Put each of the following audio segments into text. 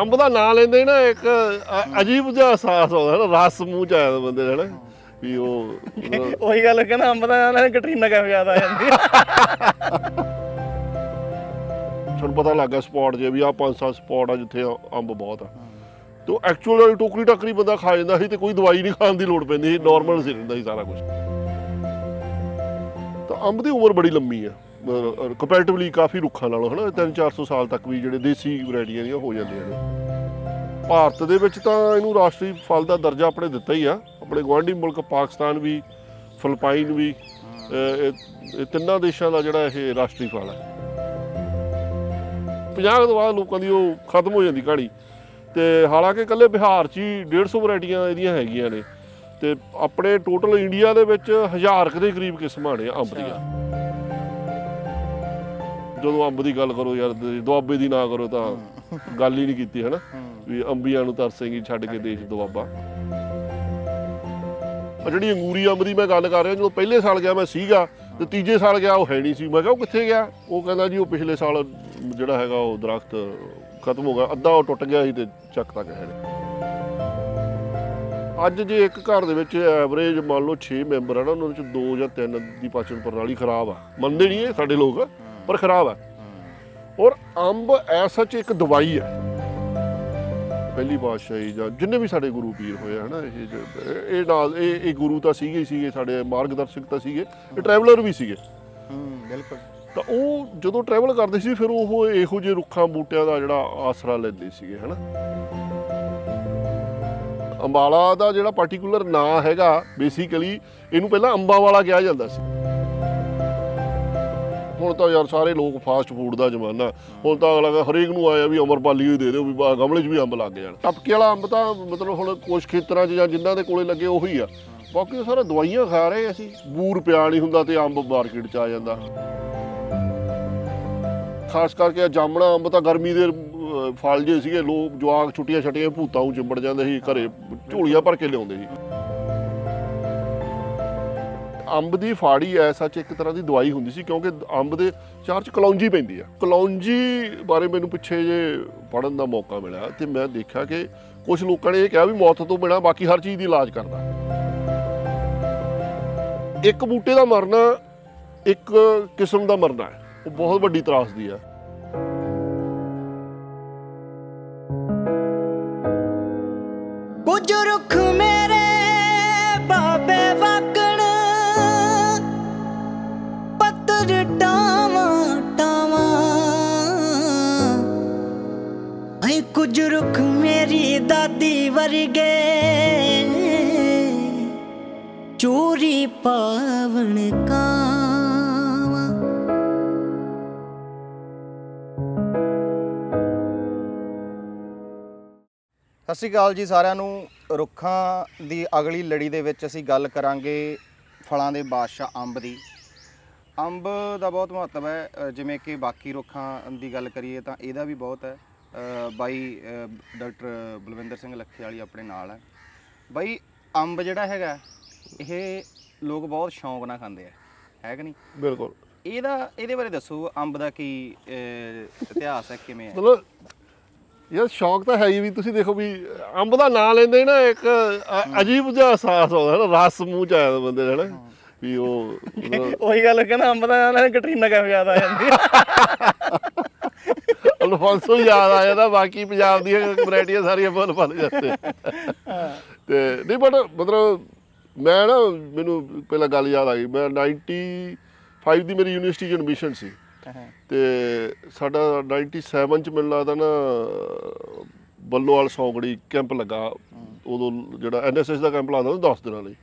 ਅੰਬ ਦਾ ਨਾਂ ਲੈਂਦੇ ਨਾ ਇੱਕ ਅਜੀਬ ਜਿਹਾ ਅਹਿਸਾਸ ਹੁੰਦਾ ਨਾ ਰਸ ਮੂੰਹ ਚ ਆਇਆ ਬੰਦੇ ਦਾ ਨਾ ਵੀ ਉਹ ਉਹੀ ਗੱਲ ਕਹਿੰਦਾ ਅੰਬ ਦਾ ਨਾਂ ਲੈਣ ਕਟਰੀਨਾ ਕਿਵੇਂ ਯਾਦ ਆ ਜਾਂਦੀ ਤੁਹਾਨੂੰ ਪਤਾ ਲੱਗਾ ਸਪੌਟ ਜੇ ਵੀ ਆ ਪੰਜ ਸੱਤ ਸਪੌਟ ਆ ਜਿੱਥੇ ਅੰਬ ਬਹੁਤ ਆ ਤੋ ਐਕਚੁਅਲ ਟੋਕਰੀ ਟੱਕਰੀ ਬੰਦਾ ਖਾ ਜਾਂਦਾ ਸੀ ਤੇ ਕੋਈ ਦਵਾਈ ਨਹੀਂ ਖਾਣ ਦੀ ਲੋੜ ਪੈਂਦੀ ਸੀ ਨਾਰਮਲ ਸੀ ਰਹਿੰਦਾ ਸੀ ਸਾਰਾ ਕੁਝ ਤਾਂ ਅੰਬ ਦੀ ਉਮਰ ਬੜੀ ਲੰਮੀ ਆ ਕੰਪੈਰੀਟਿਵਲੀ ਕਾਫੀ ਰੁੱਖਾਂ ਨਾਲੋਂ ਹਨਾ 3-400 ਸਾਲ ਤੱਕ ਵੀ ਜਿਹੜੇ ਦੇਸੀ ਵੈਰਾਈਟੀਆਂ ਦੀਆਂ ਹੋ ਜਾਂਦੀਆਂ ਨੇ ਭਾਰਤ ਦੇ ਵਿੱਚ ਤਾਂ ਇਹਨੂੰ ਰਾਸ਼ਟਰੀ ਫਲ ਦਾ ਦਰਜਾ ਆਪਣੇ ਦਿੱਤਾ ਹੀ ਆ ਆਪਣੇ ਗਵਾਂਢੀ ਮੁਲਕ ਪਾਕਿਸਤਾਨ ਵੀ ਫਿਲਪਾਈਨ ਵੀ ਇਹ ਤਿੰਨਾਂ ਦੇਸ਼ਾਂ ਦਾ ਜਿਹੜਾ ਇਹ ਰਾਸ਼ਟਰੀ ਫਲ ਹੈ 50 ਤੋਂ ਬਾਅਦ ਲੋਕਾਂ ਦੀ ਉਹ ਖਤਮ ਹੋ ਜਾਂਦੀ ਕਹਾਣੀ ਤੇ ਹਾਲਾਂਕਿ ਇਕੱਲੇ ਬਿਹਾਰ 'ਚ ਹੀ 150 ਵੈਰਾਈਟੀਆਂ ਇਹਦੀਆਂ ਹੈਗੀਆਂ ਨੇ ਤੇ ਆਪਣੇ ਟੋਟਲ ਇੰਡੀਆ ਦੇ ਵਿੱਚ ਹਜ਼ਾਰ ਕਦੇ ਕਰੀਬ ਕਿਸਮਾਂ ਨੇ ਅੰਬ ਦੀਆਂ ਜਦੋਂ ਅੰਬ ਦੀ ਗੱਲ ਕਰੋ ਯਾਰ ਦੁਆਬੇ ਦੀ ਨਾ ਕਰੋ ਤਾਂ ਗੱਲ ਹੀ ਨਹੀਂ ਕੀਤੀ ਹਨਾ ਵੀ ਅੰਬੀਆਂ ਨੂੰ ਤਰਸੇਗੀ ਛੱਡ ਕੇ ਦੇਸ਼ ਦੁਆਬਾ ਆ ਜਿਹੜੀ ਅੰਗੂਰੀ ਅੰਬ ਦੀ ਮੈਂ ਗੱਲ ਕਰ ਰਿਹਾ ਜਦੋਂ ਪਹਿਲੇ ਸਾਲ ਗਿਆ ਮੈਂ ਸੀਗਾ ਤੇ ਤੀਜੇ ਸਾਲ ਗਿਆ ਉਹ ਹੈ ਨਹੀਂ ਸੀ ਮੈਂ ਕਿਹਾ ਉਹ ਕਿੱਥੇ ਗਿਆ ਉਹ ਕਹਿੰਦਾ ਜੀ ਉਹ ਪਿਛਲੇ ਸਾਲ ਜਿਹੜਾ ਹੈਗਾ ਉਹ ਦਰਖਤ ਖਤਮ ਹੋ ਗਿਆ ਅੱਧਾ ਉਹ ਟੁੱਟ ਗਿਆ ਸੀ ਤੇ ਚੱਕ ਤੱਕ ਹੈ ਅੱਜ ਜੇ ਇੱਕ ਘਰ ਦੇ ਵਿੱਚ ਐਵਰੇਜ ਮੰਨ ਲਓ 6 ਮੈਂਬਰ ਹਨ ਉਹਨਾਂ ਵਿੱਚ 2 ਜਾਂ 3 ਦੀ ਪਾਚਨ ਪ੍ਰਣਾਲੀ ਖਰਾਬ ਆ ਮੰਨਦੇ ਨਹੀਂ ਇਹ ਸਾਡੇ ਲੋਕ ਪਰ ਖਰਾਬ ਆ ਔਰ ਅੰਬ ਐਸਾ ਚ ਇੱਕ ਦਵਾਈ ਆ ਪਹਿਲੀ ਬਾਦਸ਼ਾਹੀ ਜਾਂ ਜਿੰਨੇ ਵੀ ਸਾਡੇ ਗੁਰੂ ਪੀਰ ਹੋਏ ਹਨਾ ਇਹ ਇਹ ਨਾਲ ਇਹ ਇਹ ਗੁਰੂ ਤਾਂ ਸੀਗੇ ਸੀਗੇ ਸਾਡੇ ਮਾਰਗਦਰਸ਼ਕ ਤਾਂ ਸੀਗੇ ਇਹ ਟਰੈਵਲਰ ਵੀ ਸੀਗੇ ਹੂੰ ਬਿਲਕੁਲ ਤਾਂ ਉਹ ਜਦੋਂ ਟਰੈਵਲ ਕਰਦੇ ਸੀ ਫਿਰ ਉਹ ਇਹੋ ਜਿਹੇ ਰੁੱਖਾਂ ਬੂਟਿਆਂ ਦਾ ਜਿਹੜਾ ਆਸਰਾ ਲੈਂਦੇ ਸੀਗੇ ਹਨਾ ਅੰਬਾਲਾ ਦਾ ਜਿਹੜਾ ਪਾਰਟਿਕੂਲਰ ਨਾਂ ਹੈਗਾ ਬੇਸਿਕਲੀ ਇਹਨੂੰ ਪਹਿਲਾਂ ਅੰਬਾ ਵਾਲਾ ਕਿਹਾ ਜਾਂਦਾ ਸੀ ਹੁਣ ਤਾਂ ਯਾਰ ਸਾਰੇ ਲੋਕ ਫਾਸਟ ਫੂਡ ਦਾ ਜ਼ਮਾਨਾ ਹੁਣ ਤਾਂ ਅਗਲਾ ਕਹਿੰਦਾ ਹਰੇਕ ਨੂੰ ਆਇਆ ਵੀ ਅਮਰਪਾਲੀ ਹੀ ਦੇ ਦਿਓ ਵੀ ਗਮਲੇ 'ਚ ਵੀ ਅੰਬ ਲੱਗ ਜਾਣ ਟਪਕੇ ਵਾਲਾ ਅੰਬ ਤਾਂ ਮਤਲਬ ਹੁਣ ਕੁਝ ਖੇਤਰਾਂ 'ਚ ਜਾਂ ਜਿੰਨਾਂ ਦੇ ਕੋਲੇ ਲੱਗੇ ਉਹੀ ਆ ਬਾਕੀ ਸਾਰਾ ਦਵਾਈਆਂ ਖਾ ਰਹੇ ਅਸੀਂ ਬੂਰ ਪਿਆ ਨਹੀਂ ਹੁੰਦਾ ਤੇ ਅੰਬ ਮਾਰਕੀਟ 'ਚ ਆ ਜਾਂਦਾ ਖਾਸ ਕਰਕੇ ਜਾਮਣਾ ਅੰਬ ਤਾਂ ਗਰਮੀ ਦੇ ਫਲ ਜੇ ਸੀਗੇ ਲੋਕ ਜਵਾਕ ਛੁੱਟੀਆਂ ਛਟੀਆਂ ਭੂਤਾਂ ਨੂੰ ਚਿੰਬੜ ਜਾਂਦੇ ਸੀ ਘਰੇ ਝੋਲੀਆਂ ਭਰ ਕੇ ਲਿਆਉਂਦੇ ਸੀ ਅੰਬ ਦੀ ਫਾੜੀ ਐ ਸੱਚ ਇੱਕ ਤਰ੍ਹਾਂ ਦੀ ਦਵਾਈ ਹੁੰਦੀ ਸੀ ਕਿਉਂਕਿ ਅੰਬ ਦੇ ਚਾਰ ਚ ਕਲੌਂਜੀ ਪੈਂਦੀ ਆ ਕਲੌਂਜੀ ਬਾਰੇ ਮੈਨੂੰ ਪਿੱਛੇ ਜੇ ਪੜਨ ਦਾ ਮੌਕਾ ਮਿਲਿਆ ਤੇ ਮੈਂ ਦੇਖਿਆ ਕਿ ਕੁਝ ਲੋਕਾਂ ਨੇ ਇਹ ਕਿਹਾ ਵੀ ਮੌਤ ਤੋਂ ਬਿਨਾ ਬਾਕੀ ਹਰ ਚੀਜ਼ ਦੀ ਇਲਾਜ ਕਰਦਾ ਇੱਕ ਬੂਟੇ ਦਾ ਮਰਨਾ ਇੱਕ ਕਿਸਮ ਦਾ ਮਰਨਾ ਹੈ ਉਹ ਬਹੁਤ ਵੱਡੀ ਤਰਾਸਦੀ ਆ ਕੁਝ ਰੁੱਖ ਮੇਰੀ ਦਾਦੀ ਵਰਗੇ ਚੋਰੀ ਪਾਵਣ ਕਾਵਾ ਸਤਿ ਸ਼੍ਰੀ ਅਕਾਲ ਜੀ ਸਾਰਿਆਂ ਨੂੰ ਰੁੱਖਾਂ ਦੀ ਅਗਲੀ ਲੜੀ ਦੇ ਵਿੱਚ ਅਸੀਂ ਗੱਲ ਕਰਾਂਗੇ ਫਲਾਂ ਦੇ ਬਾਦਸ਼ਾਹ ਅੰਬ ਦੀ ਅੰਬ ਦਾ ਬਹੁਤ ਮਹੱਤਵ ਹੈ ਜਿਵੇਂ ਕਿ ਬਾਕੀ ਰੁੱਖਾਂ ਦੀ ਗੱਲ ਕਰੀਏ ਤਾਂ ਇਹਦਾ ਵੀ ਬਹੁਤ ਹੈ ਬਾਈ ਡਾਕਟਰ ਬਲਵਿੰਦਰ ਸਿੰਘ ਲੱਖੇ ਵਾਲੀ ਆਪਣੇ ਨਾਲ ਹੈ ਬਾਈ ਅੰਬ ਜਿਹੜਾ ਹੈਗਾ ਇਹ ਲੋਕ ਬਹੁਤ ਸ਼ੌਂਕ ਨਾਲ ਖਾਂਦੇ ਆ ਹੈ ਕਿ ਨਹੀਂ ਬਿਲਕੁਲ ਇਹਦਾ ਇਹਦੇ ਬਾਰੇ ਦੱਸੋ ਅੰਬ ਦਾ ਕੀ ਇਤਿਹਾਸ ਹੈ ਕਿਵੇਂ ਹੈ ਮਤਲਬ ਸ਼ੌਕ ਤਾਂ ਹੈ ਹੀ ਵੀ ਤੁਸੀਂ ਦੇਖੋ ਵੀ ਅੰਬ ਦਾ ਨਾਂ ਲੈਂਦੇ ਨਾ ਇੱਕ ਅਜੀਬ ਜਿਹਾ ਅਹਿਸਾਸ ਆਉਂਦਾ ਨਾ ਰਸ ਮੂੰਹ ਚ ਆਇਆ ਬੰਦੇ ਦਾ ਨਾ ਵੀ ਉਹ ਉਹੀ ਗੱਲ ਕਹਿੰਦਾ ਅੰਬ ਦਾ ਨਾਂ ਲੈਣ ਕਟਰੀਨਾ ਕੈਫ ਯਾਦ ਆ ਜਾਂਦੀ ਅਲਫੋਂਸੋ ਯਾਦ ਆ ਜਾਂਦਾ ਬਾਕੀ ਪੰਜਾਬ ਦੀਆਂ ਵੈਰਾਈਟੀਆਂ ਸਾਰੀਆਂ ਫੁੱਲ ਭੱਲ ਜਾਂਦੇ ਤੇ ਨਹੀਂ ਬਟ ਮਤਲਬ ਮੈਂ ਨਾ ਮੈਨੂੰ ਪਹਿਲਾਂ ਗੱਲ ਯਾਦ ਆ ਗਈ ਮੈਂ 95 ਦੀ ਮੇਰੀ ਯੂਨੀਵਰਸਿਟੀ ਚ ਐਡਮਿਸ਼ਨ ਸੀ ਤੇ ਸਾਡਾ 97 ਚ ਮੈਨੂੰ ਲੱਗਦਾ ਨਾ ਬੱਲੋਵਾਲ ਸੌਂਗੜੀ ਕੈਂਪ ਲੱਗਾ ਉਦੋਂ ਜਿਹੜਾ ਐਨਐਸਐਸ ਦਾ ਕੈਂਪ ਲਾਉਂਦਾ ਉਹ 10 ਦਿਨਾਂ ਲਈ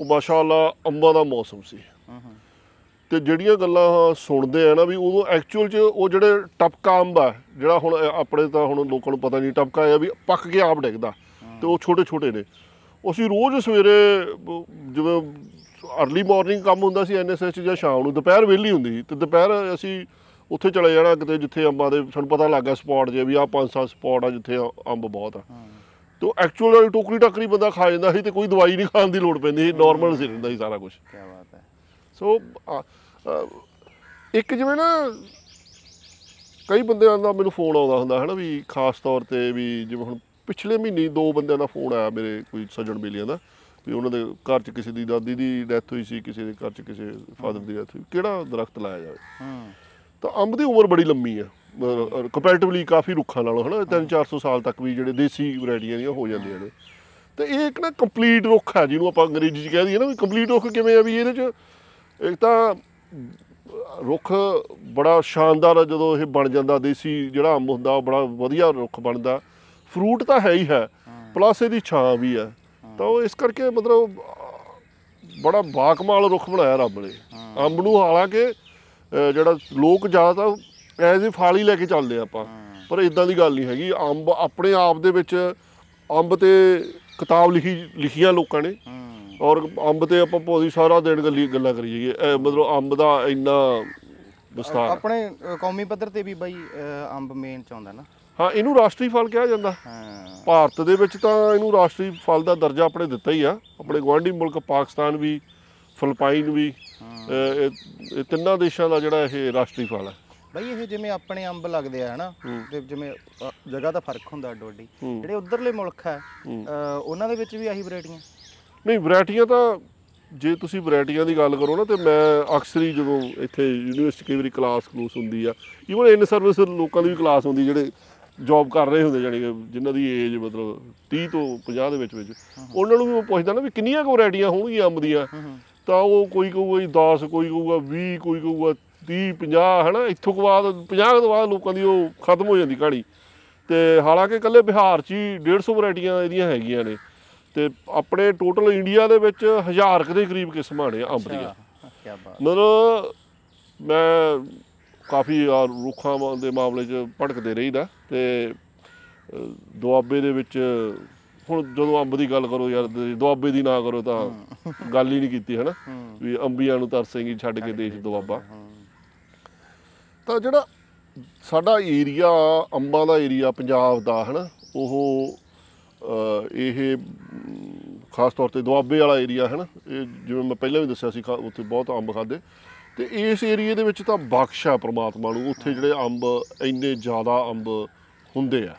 ਉਹ ਮਾਸ਼ਾਅੱਲਾ ਅੰਬਾ ਦਾ ਮੌਸਮ ਸੀ ਤੇ ਜਿਹੜੀਆਂ ਗੱਲਾਂ ਸੁਣਦੇ ਆ ਨਾ ਵੀ ਉਦੋਂ ਐਕਚੁਅਲ 'ਚ ਉਹ ਜਿਹੜੇ ਟਪਕਾ ਅੰਬ ਆ ਜਿਹੜਾ ਹੁਣ ਆਪਣੇ ਤਾਂ ਹੁਣ ਲੋਕਾਂ ਨੂੰ ਪਤਾ ਨਹੀਂ ਟਪਕਾ ਆ ਵੀ ਪੱਕ ਕੇ ਆਪ ਡਿੱਗਦਾ ਤੇ ਉਹ ਛੋਟੇ ਛੋਟੇ ਨੇ ਅਸੀਂ ਰੋਜ਼ ਸਵੇਰੇ ਜਿਵੇਂ अर्ਲੀ ਮਾਰਨਿੰਗ ਕੰਮ ਹੁੰਦਾ ਸੀ ਐਨਐਸਐਸ 'ਚ ਜਾਂ ਸ਼ਾਮ ਨੂੰ ਦੁਪਹਿਰ ਵੇਲੀ ਹੁੰਦੀ ਸੀ ਤੇ ਦੁਪਹਿਰ ਅਸੀਂ ਉੱਥੇ ਚਲੇ ਜਾਣਾ ਕਿਤੇ ਜਿੱਥੇ ਅੰਬਾਂ ਦੇ ਸਾਨੂੰ ਪਤਾ ਲੱਗਾ ਸਪੌਟ ਜੇ ਵੀ ਆ ਪੰਜ ਸੱਤ ਸਪੌਟ ਆ ਜਿੱਥੇ ਅੰਬ ਬਹੁਤ ਆ ਤੋ ਐਕਚੁਅਲ ਟੋਕਰੀ ਟੱਕਰੀ ਬੰਦਾ ਖਾ ਜਾਂਦਾ ਸੀ ਤੇ ਕੋਈ ਦਵਾਈ ਨਹੀਂ ਖਾਣ ਦੀ ਲੋੜ ਪੈਂਦੀ ਸੀ ਨਾਰਮਲ ਸੀ ਰਹਿੰਦਾ ਸੀ ਸਾਰਾ ਕੁਝ ਕੀ ਬਾਤ ਹੈ ਸੋ ਇੱਕ ਜਿਵੇਂ ਨਾ ਕਈ ਬੰਦਿਆਂ ਦਾ ਮੈਨੂੰ ਫੋਨ ਆਉਂਦਾ ਹੁੰਦਾ ਹੈ ਨਾ ਵੀ ਖਾਸ ਤੌਰ ਤੇ ਵੀ ਜਿਵੇਂ ਹੁਣ ਪਿਛਲੇ ਮਹੀਨੇ ਦੋ ਬੰਦਿਆਂ ਦਾ ਫੋਨ ਆਇਆ ਮੇਰੇ ਕੋਈ ਸੱਜਣ ਬੇਲੀਆਂ ਦਾ ਵੀ ਉਹਨਾਂ ਦੇ ਘਰ 'ਚ ਕਿਸੇ ਦੀ ਦਾਦੀ ਦੀ ਡੈਥ ਹੋਈ ਸੀ ਕਿਸੇ ਦੇ ਘਰ 'ਚ ਕਿਸੇ ਫਾਦਰ ਦੀ ਡੈਥ ਹੋਈ ਕਿਹੜਾ ਦਰਖਤ ਲਾਇਆ ਜਾਵੇ ਹਾਂ ਤਾਂ ਅੰਬ ਦੀ ਉਮਰ ਬੜੀ ਲੰਮੀ ਆ ਕੰਪੈਰੀਟਿਵਲੀ ਕਾਫੀ ਰੁੱਖਾਂ ਨਾਲੋਂ ਹਨਾ 3-400 ਸਾਲ ਤੱਕ ਵੀ ਜਿਹੜੇ ਦੇਸੀ ਵੈਰਾਈਟੀਆਂ ਦੀਆਂ ਹੋ ਜਾਂਦੀਆਂ ਨੇ ਤੇ ਇਹ ਇੱਕ ਨਾ ਕੰਪਲੀਟ ਰੁੱਖ ਹੈ ਜਿਹਨੂੰ ਆਪਾਂ ਅੰਗਰੇਜ਼ੀ 'ਚ ਕਹਿੰਦੇ ਆ ਨਾ ਵੀ ਕੰਪਲੀਟ ਰੁੱਖ ਕਿਵੇਂ ਆ ਵੀ ਇਹਦੇ 'ਚ ਇੱਕ ਤਾਂ ਰੁੱਖ ਬੜਾ ਸ਼ਾਨਦਾਰ ਜਦੋਂ ਇਹ ਬਣ ਜਾਂਦਾ ਦੇਸੀ ਜਿਹੜਾ ਅੰਬ ਹੁੰਦਾ ਉਹ ਬੜਾ ਵਧੀਆ ਰੁੱਖ ਬਣਦਾ ਫਰੂਟ ਤਾਂ ਹੈ ਹੀ ਹੈ ਪਲੱਸ ਇਹਦੀ ਛਾਂ ਵੀ ਹੈ ਤਾਂ ਉਹ ਇਸ ਕਰਕੇ ਮਤਲਬ ਬੜਾ ਬਾਕਮਾਲ ਰੁੱਖ ਬਣਾਇਆ ਰੱਬ ਨੇ ਅੰਬ ਨੂੰ ਹਾਲਾਂਕਿ ਜਿਹੜਾ ਲੋਕ ਜ਼ਿਆਦਾ ਐਜ਼ ਹੀ ਫਾਲੀ ਲੈ ਕੇ ਚੱਲਦੇ ਆਪਾਂ ਪਰ ਇਦਾਂ ਦੀ ਗੱਲ ਨਹੀਂ ਹੈਗੀ ਅੰਬ ਆਪਣੇ ਆਪ ਦੇ ਵਿੱਚ ਅੰਬ ਤੇ ਕਿਤਾਬ ਲਿਖੀ ਲਿਖੀਆਂ ਲੋਕਾਂ ਨੇ ਔਰ ਅੰਬ ਤੇ ਆਪਾਂ ਭੋਦੀ ਸਾਰਾ ਦਿਨ ਗੱਲੀ ਗੱਲਾਂ ਕਰੀ ਜਾਈਏ ਮਤਲਬ ਅੰਬ ਦਾ ਇੰਨਾ ਵਿਸਥਾਰ ਆਪਣੇ ਕੌਮੀ ਪੱਧਰ ਤੇ ਵੀ ਬਾਈ ਅੰਬ ਮੇਨ ਚ ਆਉਂਦਾ ਨਾ ਹਾਂ ਇਹਨੂੰ ਰਾਸ਼ਟਰੀ ਫਲ ਕਿਹਾ ਜਾਂਦਾ ਹਾਂ ਭਾਰਤ ਦੇ ਵਿੱਚ ਤਾਂ ਇਹਨੂੰ ਰਾਸ਼ਟਰੀ ਫਲ ਦਾ ਦਰਜਾ ਆਪਣੇ ਦਿੱਤਾ ਹੀ ਆ ਆਪਣੇ ਗਵਾਂਢੀ ਮੁਲਕ ਪਾਕਿਸਤਾਨ ਵੀ ਫਲਪਾਈਨ ਵੀ ਇਹ- ਤਿੰਨਾਂ ਦੇਸ਼ਾਂ ਦਾ ਜਿਹੜਾ ਇਹ ਰਾਸ਼ਟਰੀ ਫਲ ਹੈ ਬਾਈ ਇਹ ਜਿਵੇਂ ਆਪਣੇ ਅੰਬ ਲੱਗਦੇ ਆ ਹਨਾ ਤੇ ਜਿਵੇਂ ਜਗ੍ਹਾ ਦਾ ਫਰਕ ਹੁੰਦਾ ਡੋਡੀ ਜਿਹੜੇ ਉਧਰਲੇ ਮੁਲਕ ਹੈ ਉਹਨਾਂ ਦੇ ਵਿੱਚ ਵੀ ਆਹੀ ਵੈਰਾਈਟੀਆਂ ਨਹੀਂ ਵੈਰਾਈਟੀਆਂ ਤਾਂ ਜੇ ਤੁਸੀਂ ਵੈਰਾਈਟੀਆਂ ਦੀ ਗੱਲ ਕਰੋ ਨਾ ਤੇ ਮੈਂ ਅਕਸਰ ਹੀ ਜਦੋਂ ਇੱਥੇ ਯੂਨੀਵਰਸਿਟੀ ਕਈ ਵਾਰੀ ਕਲਾਸ ਕਲੂਸ ਹੁੰਦੀ ਆ ਈਵਨ ਇਨ ਸਰਵਿਸ ਲੋਕਾਂ ਦੀ ਵੀ ਕਲਾਸ ਹੁੰਦੀ ਜਿਹੜੇ ਜੌਬ ਕਰ ਰਹੇ ਹੁੰਦੇ ਜਾਨੀ ਕਿ ਜਿਨ੍ਹਾਂ ਦੀ ਏਜ ਮਤਲਬ 30 ਤੋਂ 50 ਦੇ ਵਿੱਚ ਵਿੱਚ ਉਹਨਾਂ ਨੂੰ ਵੀ ਮੈਂ ਪੁੱਛਦਾ ਨਾ ਵੀ ਕਿੰਨੀਆਂ ਕੁ ਵੈਰਾਈਟੀਆਂ ਹੋਣਗੀਆਂ ਅੰਬ ਦੀਆਂ ਤਾਂ ਉਹ ਕੋਈ ਕਹੂਗਾ ਜੀ 10 ਕੋਈ ਕਹੂਗਾ 20 ਕੋਈ ਕਹੂਗਾ 30 50 ਹਨਾ ਇੱਥੋਂ ਕੋ ਬਾਅਦ 50 ਤੋਂ ਬਾਅਦ ਲੋਕਾਂ ਦੀ ਉਹ ਖਤਮ ਹੋ ਜਾਂਦੀ ਕਹਾਣੀ ਤੇ ਹਾਲਾਂਕਿ ਕੱਲੇ ਬਿਹਾਰ 'ਚ ਹੀ 150 ਵੈਰਾਈਟੀਆਂ ਇਹਦੀਆਂ ਹੈਗੀਆਂ ਨੇ ਤੇ ਆਪਣੇ ਟੋਟਲ ਇੰਡੀਆ ਦੇ ਵਿੱਚ ਹਜ਼ਾਰ ਕਦੇ ਦੇ ਕਰੀਬ ਕਿਸਮਾਂ ਨੇ ਅੰਬ ਦੀਆਂ ਕੀ ਬਾਤ ਮਤਲਬ ਮੈਂ ਕਾਫੀ ਰੁੱਖਾਂ ਦੇ ਮਾਮਲੇ 'ਚ ਭਟਕਦੇ ਰਹੀਦਾ ਤੇ ਦੁਆਬੇ ਦੇ ਵਿੱਚ ਹੁਣ ਜਦੋਂ ਅੰਬ ਦੀ ਗੱਲ ਕਰੋ ਯਾਰ ਦੁਆਬੇ ਦੀ ਨਾ ਕਰੋ ਤਾਂ ਗੱਲ ਹੀ ਨਹੀਂ ਕੀਤੀ ਹਨਾ ਵੀ ਅੰਬੀਆਂ ਨੂੰ ਤਰਸੇਂਗੀ ਛੱਡ ਕੇ ਦੇਸ਼ ਦੁਆਬਾ ਤਾਂ ਜਿਹੜਾ ਸਾਡਾ ਏਰੀਆ ਅੰਬਾਂ ਦਾ ਏਰੀਆ ਪੰਜਾਬ ਦਾ ਹਨਾ ਉਹ ਇਹ ਖਾਸ ਤੌਰ ਤੇ ਦੁਆਬੇ ਵਾਲਾ ਏਰੀਆ ਹੈ ਨਾ ਇਹ ਜਿਵੇਂ ਮੈਂ ਪਹਿਲਾਂ ਵੀ ਦੱਸਿਆ ਸੀ ਉੱਥੇ ਬਹੁਤ ਅੰਬ ਖਾਦੇ ਤੇ ਇਸ ਏਰੀਏ ਦੇ ਵਿੱਚ ਤਾਂ ਬਖਸ਼ਾ ਪ੍ਰਮਾਤਮਾ ਨੂੰ ਉੱਥੇ ਜਿਹੜੇ ਅੰਬ ਇੰਨੇ ਜ਼ਿਆਦਾ ਅੰਬ ਹੁੰਦੇ ਆ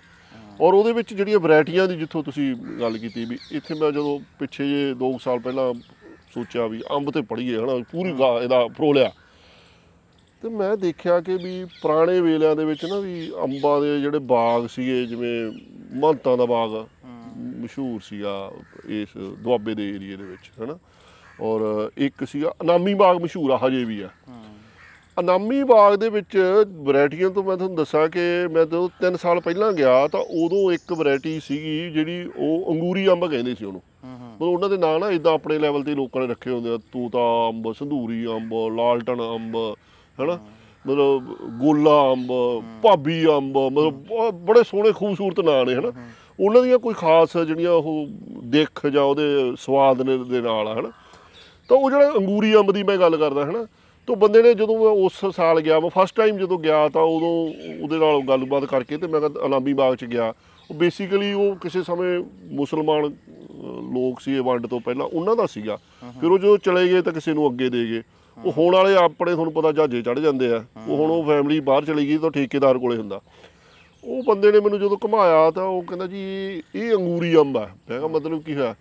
ਔਰ ਉਹਦੇ ਵਿੱਚ ਜਿਹੜੀਆਂ ਵੈਰਾਈਟੀਆਂ ਦੀ ਜਿੱਥੋਂ ਤੁਸੀਂ ਗੱਲ ਕੀਤੀ ਵੀ ਇੱਥੇ ਮੈਂ ਜਦੋਂ ਪਿੱਛੇ ਜੇ 2 ਸਾਲ ਪਹਿਲਾਂ ਸੋਚਿਆ ਵੀ ਅੰਬ ਤੇ ਪੜੀਏ ਹਨਾ ਪੂਰੀ ਇਹਦਾ ਪ੍ਰੋ ਲਿਆ ਤੇ ਮੈਂ ਦੇਖਿਆ ਕਿ ਵੀ ਪੁਰਾਣੇ ਵੇਲਿਆਂ ਦੇ ਵਿੱਚ ਨਾ ਵੀ ਅੰਬਾਂ ਦੇ ਜਿਹੜੇ ਬਾਗ ਸੀਗੇ ਜਿਵੇਂ ਮਹੰਤਾਂ ਦਾ ਬਾਗ ਮਸ਼ਹੂਰ ਸੀਗਾ ਇਸ ਦੁਆਬੇ ਦੇ ਏਰੀਏ ਦੇ ਵਿੱਚ ਹਨਾ ਔਰ ਇੱਕ ਸੀਗਾ ਅਨਾਮੀ ਬਾਗ ਮਸ਼ਹੂਰ ਆ ਹਜੇ ਵੀ ਆ ਅਨਾਮੀ ਬਾਗ ਦੇ ਵਿੱਚ ਵੈਰਾਈਟੀਆਂ ਤੋਂ ਮੈਂ ਤੁਹਾਨੂੰ ਦੱਸਾਂ ਕਿ ਮੈਂ ਜਦੋਂ 3 ਸਾਲ ਪਹਿਲਾਂ ਗਿਆ ਤਾਂ ਉਦੋਂ ਇੱਕ ਵੈਰਾਈਟੀ ਸੀਗੀ ਜਿਹੜੀ ਉਹ ਅੰਗੂਰੀ ਅੰਬ ਕਹਿੰਦੇ ਸੀ ਉਹਨੂੰ ਮਤਲਬ ਉਹਨਾਂ ਦੇ ਨਾਂ ਨਾ ਇਦਾਂ ਆਪਣੇ ਲੈਵਲ ਤੇ ਲੋਕਾਂ ਨੇ ਰੱਖੇ ਹੁੰਦੇ ਆ ਤੂਤਾ ਅੰਬ ਸੰਧੂਰੀ ਅੰਬ ਟਣ ਅੰਬ ਹਨਾ ਮਤਲਬ ਗੋਲਾ ਅੰਬ ਭਾਬੀ ਅੰਬ ਮਤਲਬ ਬੜੇ ਸੋਹਣੇ ਖੂਬਸੂਰਤ ਨਾਂ ਨੇ ਹਨਾ ਉਹਨਾਂ ਦੀਆਂ ਕੋਈ ਖਾਸ ਜਿਹੜੀਆਂ ਉਹ ਦੇਖ ਜਾਂ ਉਹਦੇ ਸਵਾਦ ਨੇ ਦੇ ਨਾਲ ਹਨ ਤਾਂ ਉਹ ਜਿਹੜਾ ਅੰਗੂਰੀ ਅੰਬ ਦੀ ਮੈਂ ਗੱਲ ਕਰਦਾ ਹਨ ਤਾਂ ਬੰਦੇ ਨੇ ਜਦੋਂ ਉਸ ਸਾਲ ਗਿਆ ਮੈਂ ਫਸਟ ਟਾਈਮ ਜਦੋਂ ਗਿਆ ਤਾਂ ਉਦੋਂ ਉਹਦੇ ਨਾਲ ਗੱਲਬਾਤ ਕਰਕੇ ਤੇ ਮੈਂ ਕਿਹਾ ਅਲਾਂਬੀ ਬਾਗ 'ਚ ਗਿਆ ਉਹ ਬੇਸਿਕਲੀ ਉਹ ਕਿਸੇ ਸਮੇਂ ਮੁਸਲਮਾਨ ਲੋਕ ਸੀ ਇਹ ਵੰਡ ਤੋਂ ਪਹਿਲਾਂ ਉਹਨਾਂ ਦਾ ਸੀਗਾ ਫਿਰ ਉਹ ਜਦੋਂ ਚਲੇ ਗਏ ਤਾਂ ਕਿਸੇ ਨੂੰ ਅੱਗੇ ਦੇ ਗਏ ਉਹ ਹੋਣ ਵਾਲੇ ਆਪਣੇ ਤੁਹਾਨੂੰ ਪਤਾ ਜਹਾਜ਼ੇ ਚੜ ਜਾਂਦੇ ਆ ਉਹ ਹੁਣ ਉਹ ਫੈਮਿਲੀ ਬਾਹਰ ਚਲੀ ਗਈ ਤਾਂ ਠੇਕੇਦਾਰ ਕੋਲੇ ਹੁੰਦਾ ਉਹ ਬੰਦੇ ਨੇ ਮੈਨੂੰ ਜਦੋਂ ਘਮਾਇਆ ਤਾਂ ਉਹ ਕਹਿੰਦਾ ਜੀ ਇਹ ਅੰਗੂਰੀ ਅੰਬ ਆ ਮੈਂ ਕਿਹਾ ਮਤਲਬ ਕੀ ਹੋਇਆ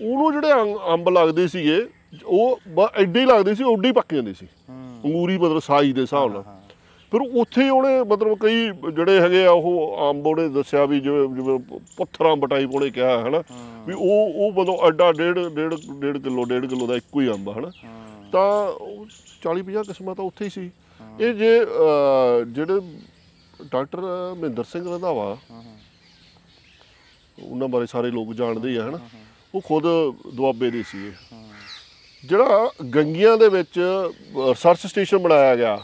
ਉਹਨੂੰ ਜਿਹੜੇ ਅੰਬ ਲੱਗਦੇ ਸੀਗੇ ਉਹ ਐਡੇ ਹੀ ਲੱਗਦੇ ਸੀ ਉੱਡੇ ਹੀ ਪੱਕ ਜਾਂਦੇ ਸੀ ਅੰਗੂਰੀ ਮਤਲਬ ਸਾਈਜ਼ ਦੇ ਹਿਸਾਬ ਨਾਲ ਫਿਰ ਉੱਥੇ ਉਹਨੇ ਮਤਲਬ ਕਈ ਜਿਹੜੇ ਹੈਗੇ ਆ ਉਹ ਅੰਬ ਉਹਨੇ ਦੱਸਿਆ ਵੀ ਜਿਵੇਂ ਪੱਥਰਾਂ ਬਟਾਈ ਉਹਨੇ ਕਿਹਾ ਹੈਨਾ ਵੀ ਉਹ ਉਹ ਮਤਲਬ ਐਡਾ ਡੇਢ ਡੇਢ ਡੇਢ ਕਿਲੋ ਡੇਢ ਕਿਲੋ ਦਾ ਇੱਕੋ ਹੀ ਅੰਬ ਹੈਨਾ ਤਾਂ 40 50 ਕਿਸਮਾਂ ਤਾਂ ਉੱਥੇ ਹੀ ਸੀ ਇਹ ਜੇ ਜਿਹੜੇ ਡਾਕਟਰ ਮਹਿੰਦਰ ਸਿੰਘ ਰਧਾਵਾ ਹਾਂ ਹਾਂ ਉਹਨਾਂ ਬਾਰੇ ਸਾਰੇ ਲੋਕ ਜਾਣਦੇ ਆ ਹਨਾ ਉਹ ਖੁਦ ਦੁਆਬੇ ਦੇ ਸੀ ਜਿਹੜਾ ਗੰਗੀਆਂ ਦੇ ਵਿੱਚ ਰਿਸਰਚ ਸਟੇਸ਼ਨ ਬਣਾਇਆ ਗਿਆ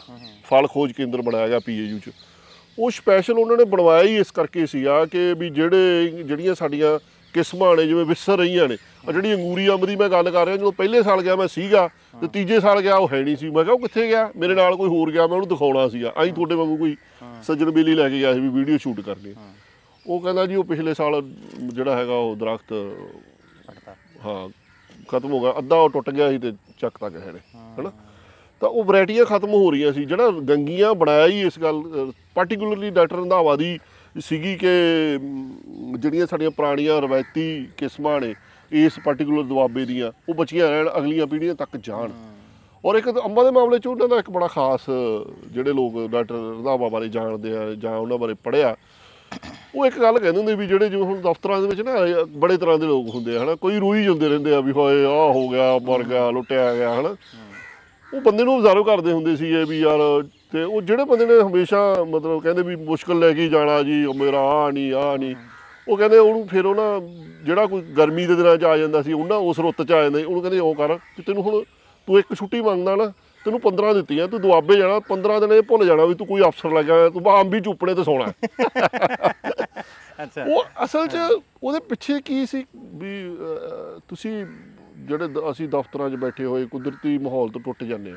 ਫਲ ਖੋਜ ਕੇਂਦਰ ਬਣਾਇਆ ਗਿਆ ਪੀਏਯੂ ਚ ਉਹ ਸਪੈਸ਼ਲ ਉਹਨਾਂ ਨੇ ਬਣਵਾਇਆ ਹੀ ਇਸ ਕਰਕੇ ਸੀਗਾ ਕਿ ਵੀ ਜਿਹੜੇ ਜਿਹੜੀਆਂ ਸਾਡੀਆਂ ਕਿਸਮਾਂ ਨੇ ਜਿਵੇਂ ਵਿਸਰ ਰਹੀਆਂ ਨੇ ਆ ਜਿਹੜੀ ਅੰਗੂਰੀ ਅੰਬ ਦੀ ਮੈਂ ਗੱਲ ਕਰ ਰਿਹਾ ਜਦੋਂ ਪਹਿਲੇ ਸਾਲ ਗਿਆ ਮੈਂ ਸੀਗਾ ਤੇ ਤੀਜੇ ਸਾਲ ਗਿਆ ਉਹ ਹੈ ਨਹੀਂ ਸੀ ਮੈਂ ਕਿਹਾ ਉਹ ਕਿੱਥੇ ਗਿਆ ਮੇਰੇ ਨਾਲ ਕੋਈ ਹੋਰ ਗਿਆ ਮੈਂ ਉਹਨੂੰ ਦਿਖਾਉਣਾ ਸੀਗਾ ਆਈ ਤੁਹਾਡੇ ਵਾਂਗੂ ਕੋਈ ਸੱਜਣ ਬੇਲੀ ਲੈ ਕੇ ਗਿਆ ਸੀ ਵੀ ਵੀਡੀਓ ਸ਼ੂਟ ਕਰਨੀ ਉਹ ਕਹਿੰਦਾ ਜੀ ਉਹ ਪਿਛਲੇ ਸਾਲ ਜਿਹੜਾ ਹੈਗਾ ਉਹ ਦਰਖਤ ਹਾਂ ਖਤਮ ਹੋ ਗਿਆ ਅੱਧਾ ਉਹ ਟੁੱਟ ਗਿਆ ਸੀ ਤੇ ਚੱਕ ਤੱਕ ਹੈ ਨੇ ਹਨਾ ਤਾਂ ਉਹ ਵੈਰਾਈਟੀਆਂ ਖਤਮ ਹੋ ਰਹੀਆਂ ਸੀ ਜਿਹੜਾ ਗੰਗੀਆਂ ਬਣਾਇਆ ਹੀ ਇਸ ਗੱਲ ਪਾਰਟਿਕੂਲਰਲੀ ਡਾਕਟਰ ਰੰਧਾਵਾ ਦੀ ਸੀਗੀ ਕਿ ਜਿਹੜੀਆਂ ਸਾਡੀਆਂ ਪੁਰਾਣੀਆਂ ਰਵਾਇਤੀ ਕਿਸਮਾਂ ਨੇ ਇਸ ਪਾਰਟਿਕੂਲਰ ਦੁਆਬੇ ਦੀਆਂ ਉਹ ਬਚੀਆਂ ਰਹਿਣ ਅਗਲੀਆਂ ਪੀੜ੍ਹੀਆਂ ਤੱਕ ਜਾਣ ਔਰ ਇੱਕ ਅੰਬਾ ਦੇ ਮਾਮਲੇ 'ਚ ਉਹਨਾਂ ਦਾ ਇੱਕ ਬੜਾ ਖਾਸ ਜਿਹੜੇ ਲੋਕ ਡਾਕਟਰ ਰਧਾਵਾ ਬਾਰੇ ਜਾਣਦੇ ਆ ਜਾਂ ਉਹਨਾਂ ਬਾਰੇ ਪੜਿਆ ਉਹ ਇੱਕ ਗੱਲ ਕਹਿੰਦੇ ਹੁੰਦੇ ਵੀ ਜਿਹੜੇ ਜਿਵੇਂ ਹੁਣ ਦਫ਼ਤਰਾਂ ਦੇ ਵਿੱਚ ਨਾ ਬੜੇ ਤਰ੍ਹਾਂ ਦੇ ਲੋਕ ਹੁੰਦੇ ਆ ਹਨਾ ਕੋਈ ਰੋਈ ਜਾਂਦੇ ਰਹਿੰਦੇ ਆ ਵੀ ਹੋਏ ਆ ਹੋ ਗਿਆ ਮਰ ਗਿਆ ਲੁੱਟਿਆ ਗਿਆ ਹਨਾ ਉਹ ਬੰਦੇ ਨੂੰ ਅਬਜ਼ਰਵ ਕਰਦੇ ਹੁੰਦੇ ਸੀ ਇਹ ਵੀ ਯਾਰ ਤੇ ਉਹ ਜਿਹੜੇ ਬੰਦੇ ਨੇ ਹਮੇਸ਼ਾ ਮਤਲਬ ਕਹਿੰਦੇ ਵੀ ਮੁਸ਼ਕਲ ਲੈ ਕੇ ਜਾਣਾ ਜੀ ਉਹ ਮੇਰਾ ਆ ਨਹੀਂ ਆ ਨਹੀਂ ਉਹ ਕਹਿੰਦੇ ਉਹਨੂੰ ਫਿਰ ਉਹ ਨਾ ਜਿਹੜਾ ਕੋਈ ਗਰਮੀ ਦੇ ਦਿਨਾਂ 'ਚ ਆ ਜਾਂਦਾ ਸੀ ਉਹਨਾਂ ਉਸ ਰੁੱਤ 'ਚ ਆ ਜਾਂਦਾ ਉਹਨੂੰ ਕਹਿੰਦੇ ਉਹ ਕਰ ਕਿ ਤੈਨੂੰ ਹੁਣ ਤੂੰ ਇੱਕ ਛੁੱਟੀ ਮੰਗਦਾ ਨਾ ਤੈਨੂੰ 15 ਦਿੱਤੀਆਂ ਤੂੰ ਦੁਆਬੇ ਜਾਣਾ 15 ਦਿਨ ਇਹ ਭੁੱਲ ਜਾਣਾ ਵੀ ਤੂੰ ਕੋਈ ਅਫਸਰ ਲੱਗਿਆ ਤੂੰ ਆਮ ਵੀ ਚੁੱਪੜੇ ਤੇ ਸੋਣਾ ਅੱਛਾ ਉਹ ਅਸਲ 'ਚ ਉਹਦੇ ਪਿੱਛੇ ਕੀ ਸੀ ਵੀ ਤੁਸੀਂ ਜਿਹੜੇ ਅਸੀਂ ਦਫ਼ਤਰਾਂ 'ਚ ਬੈਠੇ ਹੋਏ ਕੁਦਰਤੀ ਮਾਹੌਲ ਤੋਂ ਟੁੱਟ ਜਾਂਦੇ ਆ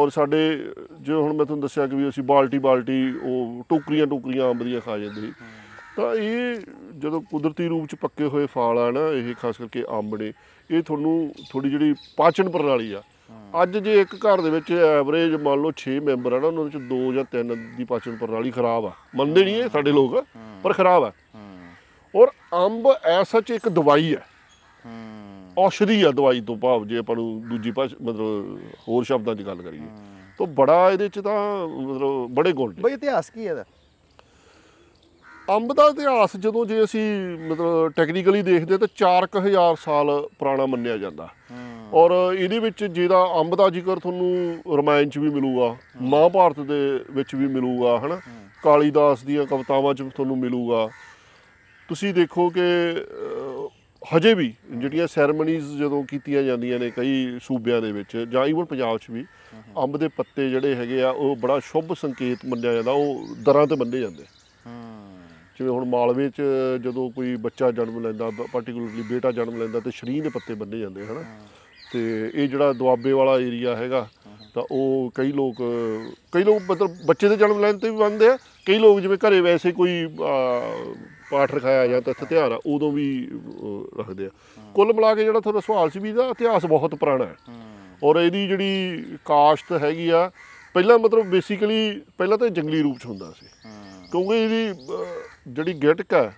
ਔਰ ਸਾਡੇ ਜੋ ਹੁਣ ਮੈਂ ਤੁਹਾਨੂੰ ਦੱਸਿਆ ਕਿ ਵੀ ਅਸੀਂ ਬਾਲਟੀ ਬਾਲਟੀ ਉਹ ਟੋਕਰੀਆਂ ਟੋਕਰੀਆਂ ਅੰਬ ਦੀਆਂ ਖਾ ਜਾਂਦੇ ਸੀ ਤਾਂ ਇਹ ਜਦੋਂ ਕੁਦਰਤੀ ਰੂਪ ਚ ਪੱਕੇ ਹੋਏ ਫਲ ਆ ਨਾ ਇਹ ਖਾਸ ਕਰਕੇ ਅੰਬ ਨੇ ਇਹ ਤੁਹਾਨੂੰ ਥੋੜੀ ਜਿਹੜੀ ਪਾਚਨ ਪ੍ਰਣਾਲੀ ਆ ਅੱਜ ਜੇ ਇੱਕ ਘਰ ਦੇ ਵਿੱਚ ਐਵਰੇਜ ਮੰਨ ਲਓ 6 ਮੈਂਬਰ ਆ ਨਾ ਉਹਨਾਂ ਵਿੱਚ 2 ਜਾਂ 3 ਦੀ ਪਾਚਨ ਪ੍ਰਣਾਲੀ ਖਰਾਬ ਆ ਮੰਨਦੇ ਨਹੀਂ ਇਹ ਸਾਡੇ ਲੋਕ ਪਰ ਖਰਾਬ ਆ ਔਰ ਅੰਬ ਐਸਾ ਚ ਇੱਕ ਦਵਾਈ ਆ ਔਸ਼ਧੀ ਆ ਦਵਾਈ ਤੋਂ ਭਾਵ ਜੇ ਆਪਾਂ ਨੂੰ ਦੂਜੀ ਭਾਸ਼ਾ ਮਤਲਬ ਹੋਰ ਸ਼ਬਦਾਂ 'ਚ ਗੱਲ ਕਰੀਏ ਤਾਂ ਬੜਾ ਇਹਦੇ 'ਚ ਤਾਂ ਮਤਲਬ ਬੜੇ ਗੁਣ ਬਈ ਇਤਿਹਾਸ ਕੀ ਹੈ ਇਹਦਾ ਅੰਬ ਦਾ ਇਤਿਹਾਸ ਜਦੋਂ ਜੇ ਅਸੀਂ ਮਤਲਬ ਟੈਕਨੀਕਲੀ ਦੇਖਦੇ ਤਾਂ 4000 ਸਾਲ ਪੁਰਾਣਾ ਮੰਨਿਆ ਜਾਂਦਾ ਔਰ ਇਹਦੇ ਵਿੱਚ ਜਿਹਦਾ ਅੰਬ ਦਾ ਜ਼ਿਕਰ ਤੁਹਾਨੂੰ ਰਮਾਇਣ 'ਚ ਵੀ ਮਿਲੂਗਾ ਮਹਾਭਾਰਤ ਦੇ ਵਿੱਚ ਵੀ ਮਿਲੂਗਾ ਹਨਾ ਕਾਲੀਦਾਸ ਦੀਆਂ ਕਵਿਤਾਵਾਂ 'ਚ ਤੁਹਾਨੂੰ ਮਿਲੂਗਾ ਤੁਸੀਂ ਦੇਖੋ ਕਿ ਹਜੇ ਵੀ ਜਿਹੜੀਆਂ ਸੈਰੇਮਨੀਜ਼ ਜਦੋਂ ਕੀਤੀਆਂ ਜਾਂਦੀਆਂ ਨੇ ਕਈ ਸੂਬਿਆਂ ਦੇ ਵਿੱਚ ਜਾਂ ਇਵਨ ਪੰਜਾਬ 'ਚ ਵੀ ਅੰਬ ਦੇ ਪੱਤੇ ਜਿਹੜੇ ਹੈਗੇ ਆ ਉਹ ਬੜਾ ਸ਼ੁਭ ਸੰਕੇਤ ਮੰਨਿਆ ਜਾਂਦਾ ਉਹ ਦਰਾਂ ਤੇ ਬੰਨੇ ਜਾਂਦੇ ਜਿਵੇਂ ਹੁਣ ਮਾਲਵੇ 'ਚ ਜਦੋਂ ਕੋਈ ਬੱਚਾ ਜਨਮ ਲੈਂਦਾ ਪਾਰਟਿਕੂਲਰਲੀ ਬੇਟਾ ਜਨਮ ਲੈਂਦਾ ਤੇ ਸ਼ਰੀਂ ਦੇ ਪੱਤੇ ਬੰਨੇ ਜਾਂਦੇ ਹਨਾ ਤੇ ਇਹ ਜਿਹੜਾ ਦੁਆਬੇ ਵਾਲਾ ਏਰੀਆ ਹੈਗਾ ਤਾਂ ਉਹ ਕਈ ਲੋਕ ਕਈ ਲੋਕ ਮਤਲਬ ਬੱਚੇ ਦੇ ਜਨਮ ਲੈਣ ਤੇ ਵੀ ਬੰਨਦੇ ਆ ਕਈ ਲੋਕ ਜਿਵੇਂ ਘਰੇ ਵੈਸੇ ਕੋਈ ਪਾਠ ਰਖਾਇਆ ਜਾਂ ਤਿਥ ਧਿਆਨ ਆ ਉਦੋਂ ਵੀ ਰੱਖਦੇ ਆ ਕੁੱਲ ਮਿਲਾ ਕੇ ਜਿਹੜਾ ਤੁਹਾਡਾ ਸਵਾਲ ਸੀ ਵੀ ਇਹਦਾ ਇਤਿਹਾਸ ਬਹੁਤ ਪੁਰਾਣਾ ਹੈ ਔਰ ਇਹਦੀ ਜਿਹੜੀ ਕਾਸ਼ਤ ਹੈਗੀ ਆ ਪਹਿਲਾਂ ਮਤਲਬ ਬੇਸਿਕਲੀ ਪਹਿਲਾਂ ਤਾਂ ਜੰਗਲੀ ਰੂਪ ਚ ਹੁੰਦਾ ਸੀ ਕਿਉਂਕਿ ਇਹਦੀ ਜਿਹੜੀ ਗਿਟਕ ਆ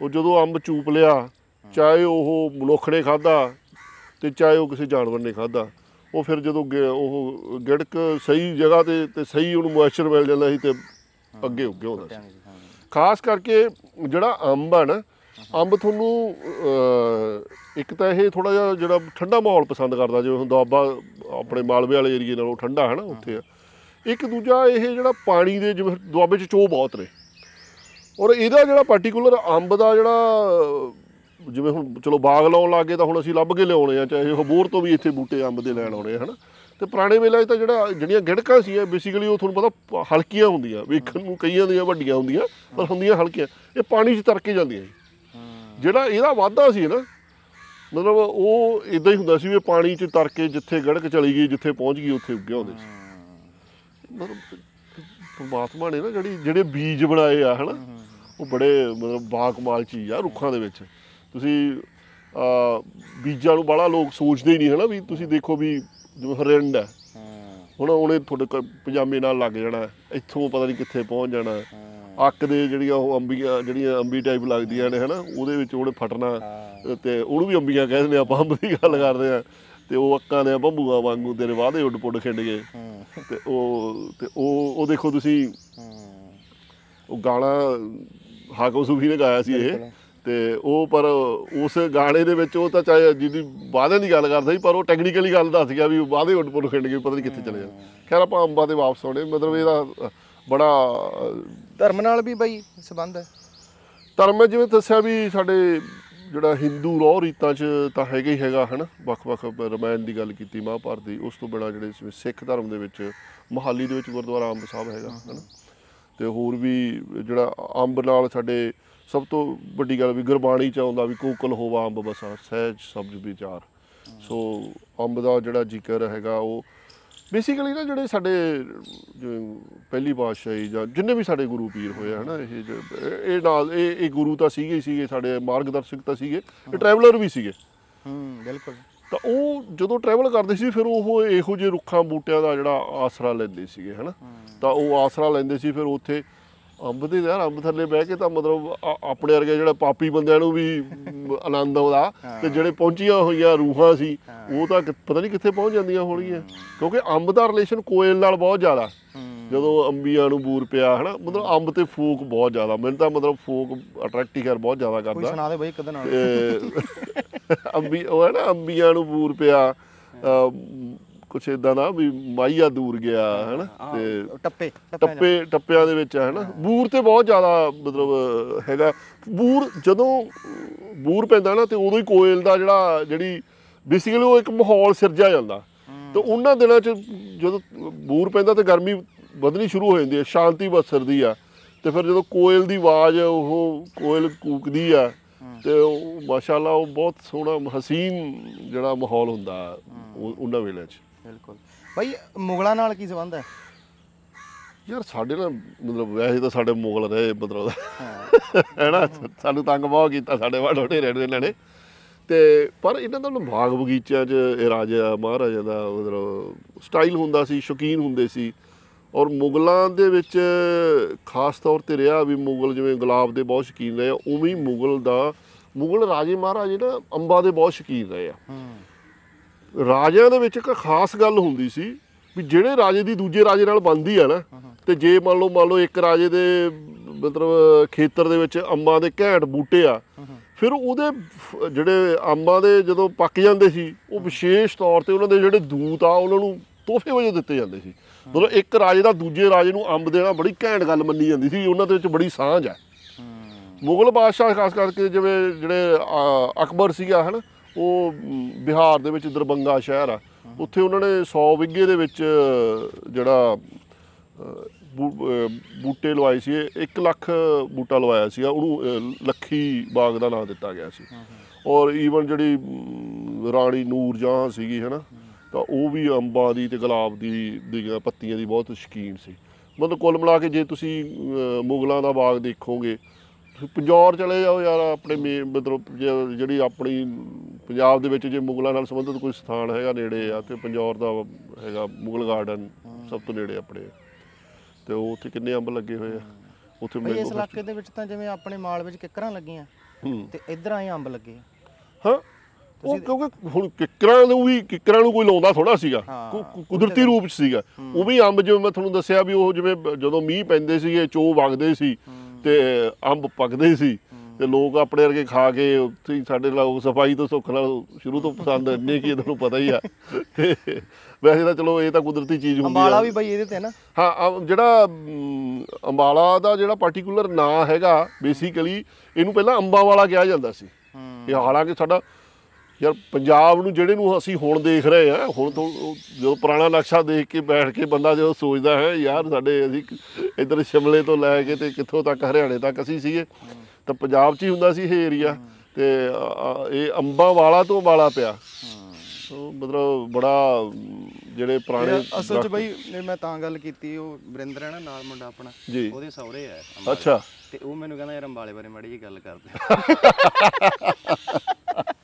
ਉਹ ਜਦੋਂ ਅੰਬ ਚੂਪ ਲਿਆ ਚਾਹੇ ਉਹ ਮਨੁੱਖ ਨੇ ਖਾਦਾ ਤੇ ਚਾਹੇ ਉਹ ਕਿਸੇ ਜਾਨਵਰ ਨੇ ਖਾਦਾ ਉਹ ਫਿਰ ਜਦੋਂ ਉਹ ਗਿੜਕ ਸਹੀ ਜਗ੍ਹਾ ਤੇ ਤੇ ਸਹੀ ਉਹਨੂੰ ਮੋਇਸਚਰ ਮਿਲ ਜਾਂਦਾ ਸੀ ਤੇ ਅੱਗੇ ਉੱਗੇ ਹੁੰਦਾ ਸੀ ਖਾਸ ਕਰਕੇ ਜਿਹੜਾ ਅੰਬ ਆ ਨਾ ਅੰਬ ਤੁਹਾਨੂੰ ਇੱਕ ਤਾਂ ਇਹ ਥੋੜਾ ਜਿਹਾ ਜਿਹੜਾ ਠੰਡਾ ਮਾਹੌਲ ਪਸੰਦ ਕਰਦਾ ਜਿਵੇਂ ਹੁਣ ਦੁਆਬਾ ਆਪਣੇ ਮਾਲਵੇ ਵਾਲੇ ਏਰੀਏ ਨਾਲੋਂ ਠੰਡਾ ਹੈ ਨਾ ਉੱਥੇ ਆ ਇੱਕ ਦੂਜਾ ਇਹ ਜਿਹੜਾ ਪਾਣੀ ਦੇ ਜਿਵੇਂ ਦੁਆਬੇ 'ਚ ਚੋ ਬਹੁਤ ਨੇ ਔਰ ਇਹਦਾ ਜਿਹੜਾ ਪਾਰਟਿਕੂਲਰ ਅੰਬ ਦਾ ਜਿਹੜਾ ਜਿਵੇਂ ਹੁਣ ਚਲੋ ਬਾਗ ਲਾਉਣ ਲੱਗੇ ਤਾਂ ਹੁਣ ਅਸੀਂ ਲੱਭ ਕੇ ਲਿਆਉਣੇ ਆ ਚਾਹੇ ਉਹ ਬੋਰ ਤੋਂ ਵੀ ਇੱਥੇ ਬੂਟੇ ਅੰਬ ਦੇ ਲੈਣ ਆਉਣੇ ਹਨ ਤੇ ਪੁਰਾਣੇ ਵੇਲੇ ਤਾਂ ਜਿਹੜਾ ਜਿਹੜੀਆਂ ਗਿੜਕਾਂ ਸੀ ਬੇਸਿਕਲੀ ਉਹ ਤੁਹਾਨੂੰ ਪਤਾ ਹਲਕੀਆਂ ਹੁੰਦੀਆਂ ਵੇਖਣ ਨੂੰ ਕਈਆਂ ਦੀਆਂ ਵੱਡੀਆਂ ਹੁੰਦੀਆਂ ਪਰ ਹੁੰਦੀਆਂ ਹਲਕੀਆਂ ਇਹ ਪਾਣੀ 'ਚ ਤਰ ਕੇ ਜਾਂਦੀਆਂ ਜਿਹੜਾ ਇਹਦਾ ਵਾਧਾ ਸੀ ਨਾ ਮਤਲਬ ਉਹ ਇਦਾਂ ਹੀ ਹੁੰਦਾ ਸੀ ਵੀ ਪਾਣੀ 'ਚ ਤਰ ਕੇ ਜਿੱਥੇ ਗੜਕ ਚਲੀ ਗਈ ਜਿੱਥੇ ਪਹੁੰਚ ਗਈ ਉੱਥੇ ਉੱਗਿਆ ਹੁੰਦੇ ਸੀ ਮਤਲਬ ਪਰਮਾਤਮਾ ਨੇ ਨਾ ਜਿਹੜੀ ਜਿਹੜੇ ਬੀਜ ਬਣਾਏ ਆ ਹਨਾ ਉਹ ਬੜੇ ਮਤਲਬ ਕਮਾਲ ਚੀਜ਼ ਆ ਰੁੱਖਾਂ ਦੇ ਵਿੱਚ ਤੁਸੀਂ ਆ ਬੀਜਾਂ ਨੂੰ ਬੜਾ ਲੋਕ ਸੋਚਦੇ ਹੀ ਨਹੀਂ ਹਨਾ ਵੀ ਤੁਸੀਂ ਦੇਖੋ ਵੀ ਜਿਵੇਂ ਹਰਿੰਡ ਹੈ ਹੁਣ ਉਹਨੇ ਤੁਹਾਡੇ ਪਜਾਮੇ ਨਾਲ ਲੱਗ ਜਾਣਾ ਇੱਥੋਂ ਪਤਾ ਨਹੀਂ ਕਿੱਥੇ ਪਹੁੰਚ ਜਾਣਾ ਅੱਕ ਦੇ ਜਿਹੜੀਆਂ ਉਹ ਅੰਬੀਆਂ ਜਿਹੜੀਆਂ ਅੰਬੀ ਟਾਈਪ ਲੱਗਦੀਆਂ ਨੇ ਹਨਾ ਉਹਦੇ ਵਿੱਚ ਉਹਨੇ ਫਟਣਾ ਤੇ ਉਹਨੂੰ ਵੀ ਅੰਬੀਆਂ ਕਹਿੰਦੇ ਨੇ ਆਪਾਂ ਅੰਬ ਦੀ ਗੱਲ ਕਰਦੇ ਆ ਤੇ ਉਹ ਅੱਕਾਂ ਦੇ ਬੰਬੂਆ ਵਾਂਗੂ ਤੇਰੇ ਵਾਦੇ ਉੱਡ ਪੁੱਡ ਖਿੰਡ ਗਏ ਤੇ ਉਹ ਤੇ ਉਹ ਉਹ ਦੇਖੋ ਤੁਸੀਂ ਉਹ ਗਾਣਾ ਹਾਕਮ ਸੂਫੀ ਨੇ ਗਾਇਆ ਸੀ ਇਹ ਤੇ ਉਹ ਪਰ ਉਸ ਗਾਣੇ ਦੇ ਵਿੱਚ ਉਹ ਤਾਂ ਚਾਹੇ ਜਿਹਦੀ ਵਾਅਦੇ ਦੀ ਗੱਲ ਕਰਦਾ ਸੀ ਪਰ ਉਹ ਟੈਕਨੀਕਲੀ ਗੱਲ ਦੱਸ ਗਿਆ ਵੀ ਵਾਅਦੇ ਉੱਡ-ਪੁੱਡ ਖਿੰਡ ਗਏ ਪਤਾ ਨਹੀਂ ਕਿੱਥੇ ਚਲੇ ਜਾਂਦੇ ਖੈਰ ਆਪਾਂ ਅੰਬਾਂ ਦੇ ਵਾਪਸ ਆਉਣੇ ਮਤਲਬ ਇਹਦਾ ਬੜਾ ਧਰਮ ਨਾਲ ਵੀ ਬਈ ਸਬੰਧ ਹੈ ਧਰਮ ਜਿਵੇਂ ਦੱਸਿਆ ਵੀ ਸਾਡੇ ਜਿਹੜਾ Hindu ਰੋਹ ਰੀਤਾਂ 'ਚ ਤਾਂ ਹੈਗਾ ਹੀ ਹੈਗਾ ਹਨ ਵੱਖ-ਵੱਖ ਰਮਾਇਣ ਦੀ ਗੱਲ ਕੀਤੀ ਮਹਾਭਾਰਤ ਦੀ ਉਸ ਤੋਂ ਬਿਨਾ ਜਿਹੜੇ ਸਿੱਖ ਧਰਮ ਦੇ ਵਿੱਚ ਮਹਾਲੀ ਦੇ ਵਿੱਚ ਗੁਰਦੁਆਰਾ ਅੰਬ ਸਾਹਿਬ ਹੈਗਾ ਹਨ ਤੇ ਹੋਰ ਵੀ ਜਿਹੜਾ ਅੰਬ ਨਾਲ ਸਾਡੇ ਸਭ ਤੋਂ ਵੱਡੀ ਗੱਲ ਵੀ ਗੁਰਬਾਣੀ ਚ ਆਉਂਦਾ ਵੀ ਕੋਕਲ ਹੋਵਾ ਅੰਬ ਬਸਾ ਸਹਿਜ ਸਬਜ ਵਿਚਾਰ ਸੋ ਅੰਬ ਦਾ ਜਿਹੜਾ ਜ਼ਿਕਰ ਹੈਗਾ ਉਹ ਬੇਸਿਕਲੀ ਨਾ ਜਿਹੜੇ ਸਾਡੇ ਪਹਿਲੀ ਪਾਤਸ਼ਾਹੀ ਜਾਂ ਜਿੰਨੇ ਵੀ ਸਾਡੇ ਗੁਰੂ ਪੀਰ ਹੋਏ ਹਨ ਇਹ ਇਹ ਨਾਲ ਇਹ ਇਹ ਗੁਰੂ ਤਾਂ ਸੀਗੇ ਸੀਗੇ ਸਾਡੇ ਮਾਰਗਦਰਸ਼ਕ ਤਾਂ ਸੀਗੇ ਇਹ ਟਰੈਵਲਰ ਵੀ ਸੀਗੇ ਹੂੰ ਬਿਲਕੁਲ ਤਾਂ ਉਹ ਜਦੋਂ ਟਰੈਵਲ ਕਰਦੇ ਸੀ ਫਿਰ ਉਹ ਇਹੋ ਜਿਹੇ ਰੁੱਖਾਂ ਬੂਟਿਆਂ ਦਾ ਜਿਹੜਾ ਆਸਰਾ ਲੈਂਦੇ ਸੀਗੇ ਹਨਾ ਤਾਂ ਉਹ ਆਸਰਾ ਲੈਂਦੇ ਸੀ ਫਿਰ ਉੱਥੇ ਅੰਬ ਦੀ ਯਾਰ ਅੰਬ ਥੱਲੇ ਬਹਿ ਕੇ ਤਾਂ ਮਤਲਬ ਆਪਣੇ ਵਰਗੇ ਜਿਹੜਾ ਪਾਪੀ ਬੰਦਿਆਂ ਨੂੰ ਵੀ ਆਨੰਦ ਆਉਂਦਾ ਤੇ ਜਿਹੜੇ ਪਹੁੰਚੀਆਂ ਹੋਈਆਂ ਰੂਹਾਂ ਸੀ ਉਹ ਤਾਂ ਪਤਾ ਨਹੀਂ ਕਿੱਥੇ ਪਹੁੰਚ ਜਾਂਦੀਆਂ ਹੋਣਗੀਆਂ ਕਿਉਂਕਿ ਅੰਬ ਦਾ ਰਿਲੇਸ਼ਨ ਕੋਇਲ ਨਾਲ ਬਹੁਤ ਜ਼ਿਆਦਾ ਜਦੋਂ ਅੰਬੀਆਂ ਨੂੰ ਬੂਰ ਪਿਆ ਹਨਾ ਮਤਲਬ ਅੰਬ ਤੇ ਫੋਕ ਬਹੁਤ ਜ਼ਿਆਦਾ ਮੈਨੂੰ ਤਾਂ ਮਤਲਬ ਫੋਕ ਅਟਰੈਕਟ ਹੀ ਕਰ ਬਹੁਤ ਜ਼ਿਆਦਾ ਕਰਦਾ ਕੋਈ ਸੁਣਾ ਦੇ ਬਈ ਕਦੇ ਨਾਲ ਅੰਬੀ ਉਹ ਹੈ ਨਾ ਅੰਬੀਆਂ ਨੂੰ ਬੂਰ ਪਿਆ ਕੁਛ ਇਦਾਂ ਨਾ ਵੀ ਮਾਈਆ ਦੂਰ ਗਿਆ ਹਨਾ ਤੇ ਟੱਪੇ ਟੱਪੇ ਟੱਪਿਆਂ ਦੇ ਵਿੱਚ ਹਨਾ ਬੂਰ ਤੇ ਬਹੁਤ ਜ਼ਿਆਦਾ ਮਤਲਬ ਹੈਗਾ ਬੂਰ ਜਦੋਂ ਬੂਰ ਪੈਂਦਾ ਨਾ ਤੇ ਉਦੋਂ ਹੀ ਕੋਇਲ ਦਾ ਜਿਹੜਾ ਜਿਹੜੀ ਬੇਸਿਕਲੀ ਉਹ ਇੱਕ ਮਾਹੌਲ ਸਿਰਜਿਆ ਜਾਂਦਾ ਤੇ ਉਹਨਾਂ ਦਿਨਾਂ 'ਚ ਜਦੋਂ ਬੂਰ ਪੈਂਦਾ ਤੇ ਗਰਮੀ ਵਧਣੀ ਸ਼ੁਰੂ ਹੋ ਜਾਂਦੀ ਹੈ ਸ਼ਾਂਤੀ ਵਸਰਦੀ ਆ ਤੇ ਫਿਰ ਜਦੋਂ ਕੋਇਲ ਦੀ ਆਵਾਜ਼ ਉਹ ਕੋਇਲ ਕੂਕਦੀ ਆ ਤੇ ਉਹ ਮਾਸ਼ਾਅੱਲਾ ਉਹ ਬਹੁਤ ਸੋਹਣਾ ਹਸੀਨ ਜਿਹੜਾ ਮਾਹੌਲ ਹੁੰਦਾ ਉਹਨਾਂ ਵੇਲੇ 'ਚ ਬਿਲਕੁਲ ਭਾਈ ਮੁਗਲਾਂ ਨਾਲ ਕੀ ਸਬੰਧ ਹੈ ਯਾਰ ਸਾਡੇ ਨਾਲ ਮਤਲਬ ਵੈਸੇ ਤਾਂ ਸਾਡੇ ਮੁਗਲ ਰਹੇ ਮਤਲਬ ਹੈਨਾ ਸਾਨੂੰ ਤੰਗ ਬਹੁਤ ਕੀਤਾ ਸਾਡੇ ਵੱਡੇ ਰਹਿਣ ਇਹਨਾਂ ਨੇ ਤੇ ਪਰ ਇਹਨਾਂ ਦਾ ਬਾਗ ਬਗੀਚਿਆਂ 'ਚ ਇਹ ਰਾਜਾ ਮਹਾਰਾਜਾ ਦਾ ਮਤਲਬ ਸਟਾਈਲ ਹੁੰਦਾ ਸੀ ਸ਼ੌਕੀਨ ਹੁੰਦੇ ਸੀ ਔਰ ਮੁਗਲਾਂ ਦੇ ਵਿੱਚ ਖਾਸ ਤੌਰ ਤੇ ਰਿਹਾ ਵੀ ਮੁਗਲ ਜਿਵੇਂ ਗੁਲਾਬ ਦੇ ਬਹੁਤ ਸ਼ੌਕੀਨ ਰਹੇ ਉਵੇਂ ਹੀ ਮੁਗਲ ਦਾ ਮੁਗਲ ਰਾਜੇ ਮਹਾਰਾਜੇ ਨਾ ਅੰਬਾ ਦੇ ਬਹੁਤ ਸ਼ੌਕੀਨ ਰਹੇ ਆ ਰਾਜਿਆਂ ਦੇ ਵਿੱਚ ਇੱਕ ਖਾਸ ਗੱਲ ਹੁੰਦੀ ਸੀ ਵੀ ਜਿਹੜੇ ਰਾਜੇ ਦੀ ਦੂਜੇ ਰਾਜੇ ਨਾਲ ਬੰਦੀ ਆ ਨਾ ਤੇ ਜੇ ਮੰਨ ਲਓ ਮੰਨ ਲਓ ਇੱਕ ਰਾਜੇ ਦੇ ਮਤਲਬ ਖੇਤਰ ਦੇ ਵਿੱਚ ਅੰਬਾਂ ਦੇ ਘੈਂਟ ਬੂਟੇ ਆ ਫਿਰ ਉਹਦੇ ਜਿਹੜੇ ਅੰਬਾਂ ਦੇ ਜਦੋਂ ਪੱਕ ਜਾਂਦੇ ਸੀ ਉਹ ਵਿਸ਼ੇਸ਼ ਤੌਰ ਤੇ ਉਹਨਾਂ ਦੇ ਜਿਹੜੇ ਦੂਤ ਆ ਉਹਨਾਂ ਨੂੰ ਤੋਹਫੇ ਵਜੋਂ ਦਿੱਤੇ ਜਾਂਦੇ ਸੀ ਮਤਲਬ ਇੱਕ ਰਾਜੇ ਦਾ ਦੂਜੇ ਰਾਜੇ ਨੂੰ ਅੰਬ ਦੇਣਾ ਬੜੀ ਘੈਂਟ ਗੱਲ ਮੰਨੀ ਜਾਂਦੀ ਸੀ ਉਹਨਾਂ ਦੇ ਵਿੱਚ ਬੜੀ ਸਾਂਝ ਆ ਮੁਗਲ ਬਾਦਸ਼ਾਹ ਖਾਸ ਕਰਕੇ ਜਿਵੇਂ ਜਿਹੜੇ ਅਕਬਰ ਸੀਗਾ ਹਨ ਉਹ ਬਿਹਾਰ ਦੇ ਵਿੱਚ ਦਰਬੰਗਾ ਸ਼ਹਿਰ ਆ ਉੱਥੇ ਉਹਨਾਂ ਨੇ 100 ਵਿੱਗੇ ਦੇ ਵਿੱਚ ਜਿਹੜਾ ਬੂਟੇ ਲਵਾਏ ਸੀ 1 ਲੱਖ ਬੂਟਾ ਲਵਾਇਆ ਸੀਗਾ ਉਹਨੂੰ ਲੱਖੀ ਬਾਗ ਦਾ ਨਾਮ ਦਿੱਤਾ ਗਿਆ ਸੀ ਔਰ ਈਵਨ ਜਿਹੜੀ ਰਾਣੀ ਨੂਰ ਜਹਾਂ ਸੀਗੀ ਹੈਨਾ ਤਾਂ ਉਹ ਵੀ ਅੰਬਾਂ ਦੀ ਤੇ ਗੁਲਾਬ ਦੀ ਦੀਆਂ ਪੱਤੀਆਂ ਦੀ ਬਹੁਤ ਸ਼ਕੀਨ ਸੀ ਮਤਲਬ ਕੁੱਲ ਮਿਲਾ ਕੇ ਜੇ ਤੁਸੀਂ ਮੁਗਲਾਂ ਦਾ ਬਾਗ ਦੇਖੋਗੇ ਪੰਜੌਰ ਚਲੇ ਜਾਓ ਯਾਰ ਆਪਣੇ ਮਤਲਬ ਜਿਹੜੀ ਆਪਣੀ ਪੰਜਾਬ ਦੇ ਵਿੱਚ ਜੇ ਮੁਗਲਾਂ ਨਾਲ ਸੰਬੰਧਿਤ ਕੋਈ ਸਥਾਨ ਹੈਗਾ ਨੇੜੇ ਆ ਤੇ ਪੰਜੌਰ ਦਾ ਹੈਗਾ ਮੁਗਲ ਗਾਰਡਨ ਸਭ ਤੋਂ ਨੇੜੇ ਆਪਣੇ ਤੇ ਉਹ ਉੱਥੇ ਕਿੰਨੇ ਅੰਬ ਲੱਗੇ ਹੋਏ ਆ ਉੱਥੇ ਮੈਂ ਇਸ ਇਲਾਕੇ ਦੇ ਵਿੱਚ ਤਾਂ ਜਿਵੇਂ ਆਪਣੇ ਮਾਲ ਵਿੱਚ ਕਿਕਰਾਂ ਲੱਗੀਆਂ ਤੇ ਇਧਰ ਆਏ ਅੰਬ ਲੱਗੇ ਹਾਂ ਉਹ ਕਿਉਂਕਿ ਹੁਣ ਕਿਕਰਾਂ ਨੂੰ ਵੀ ਕਿਕਰਾਂ ਨੂੰ ਕੋਈ ਲਾਉਂਦਾ ਥੋੜਾ ਸੀਗਾ ਕੁਦਰਤੀ ਰੂਪ ਚ ਸੀਗਾ ਉਹ ਵੀ ਅੰਬ ਜਿਵੇਂ ਮੈਂ ਤੁਹਾਨੂੰ ਦੱਸਿਆ ਵੀ ਉਹ ਜਿਵੇਂ ਜਦੋਂ ਮੀਂਹ ਪੈਂਦੇ ਸੀਗੇ ਚੋ ਵਗਦੇ ਸੀ ਤੇ ਅੰਬ ਪੱਕਦੇ ਸੀ ਤੇ ਲੋਕ ਆਪਣੇ ਵਰਗੇ ਖਾ ਕੇ ਉੱਥੇ ਸਾਡੇ ਲੋਕ ਸਫਾਈ ਤੋਂ ਸੁੱਖ ਨਾਲ ਸ਼ੁਰੂ ਤੋਂ ਪਸੰਦ ਇੰਨੇ ਕੀ ਤੁਹਾਨੂੰ ਪਤਾ ਹੀ ਆ ਤੇ ਵੈਸੇ ਤਾਂ ਚਲੋ ਇਹ ਤਾਂ ਕੁਦਰਤੀ ਚੀਜ਼ ਹੁੰਦੀ ਆ ਅੰਬਾਲਾ ਵੀ ਬਈ ਇਹਦੇ ਤੇ ਨਾ ਹਾਂ ਜਿਹੜਾ ਅੰਬਾਲਾ ਦਾ ਜਿਹੜਾ ਪਾਰਟਿਕੂਲਰ ਨਾਂ ਹੈਗਾ ਬੇਸਿਕਲੀ ਇਹਨੂੰ ਪਹਿਲਾਂ ਅੰਬਾ ਵਾਲਾ ਕਿਹਾ ਜਾਂਦਾ ਸੀ ਇਹ ਹਾਲਾਂਕਿ ਸਾਡਾ ਯਾਰ ਪੰਜਾਬ ਨੂੰ ਜਿਹੜੇ ਨੂੰ ਅਸੀਂ ਹੁਣ ਦੇਖ ਰਹੇ ਆ ਹੁਣ ਤੋਂ ਜਦੋਂ ਪੁਰਾਣਾ ਨਕਸ਼ਾ ਦੇਖ ਕੇ ਬੈਠ ਕੇ ਬੰਦਾ ਜਦੋਂ ਸੋਚਦਾ ਹੈ ਯਾਰ ਸਾਡੇ ਅਸੀਂ ਇਧਰ ਸ਼ਿਮਲੇ ਤੋਂ ਲੈ ਕੇ ਤੇ ਕਿੱਥੋਂ ਤੱਕ ਹਰਿਆਣੇ ਤੱਕ ਅਸੀਂ ਸੀਗੇ ਤਾਂ ਪੰਜਾਬ 'ਚ ਹੀ ਹੁੰਦਾ ਸੀ ਇਹ ਏਰੀਆ ਤੇ ਇਹ ਅੰਬਾ ਵਾਲਾ ਤੋਂ ਵਾਲਾ ਪਿਆ ਸੋ ਮਤਲਬ ਬੜਾ ਜਿਹੜੇ ਪੁਰਾਣੇ ਅਸਲ 'ਚ ਬਈ ਮੈਂ ਤਾਂ ਗੱਲ ਕੀਤੀ ਉਹ ਬਰਿੰਦਰ ਹੈ ਨਾ ਨਾਲ ਮੁੰਡਾ ਆਪਣਾ ਉਹਦੇ ਸਹੁਰੇ ਆ ਅੱਛਾ ਤੇ ਉਹ ਮੈਨੂੰ ਕਹਿੰਦਾ ਯਾਰ ਅੰਬਾਲੇ ਬਾਰੇ ਮੜੀ ਜੀ ਗੱਲ ਕਰਦੇ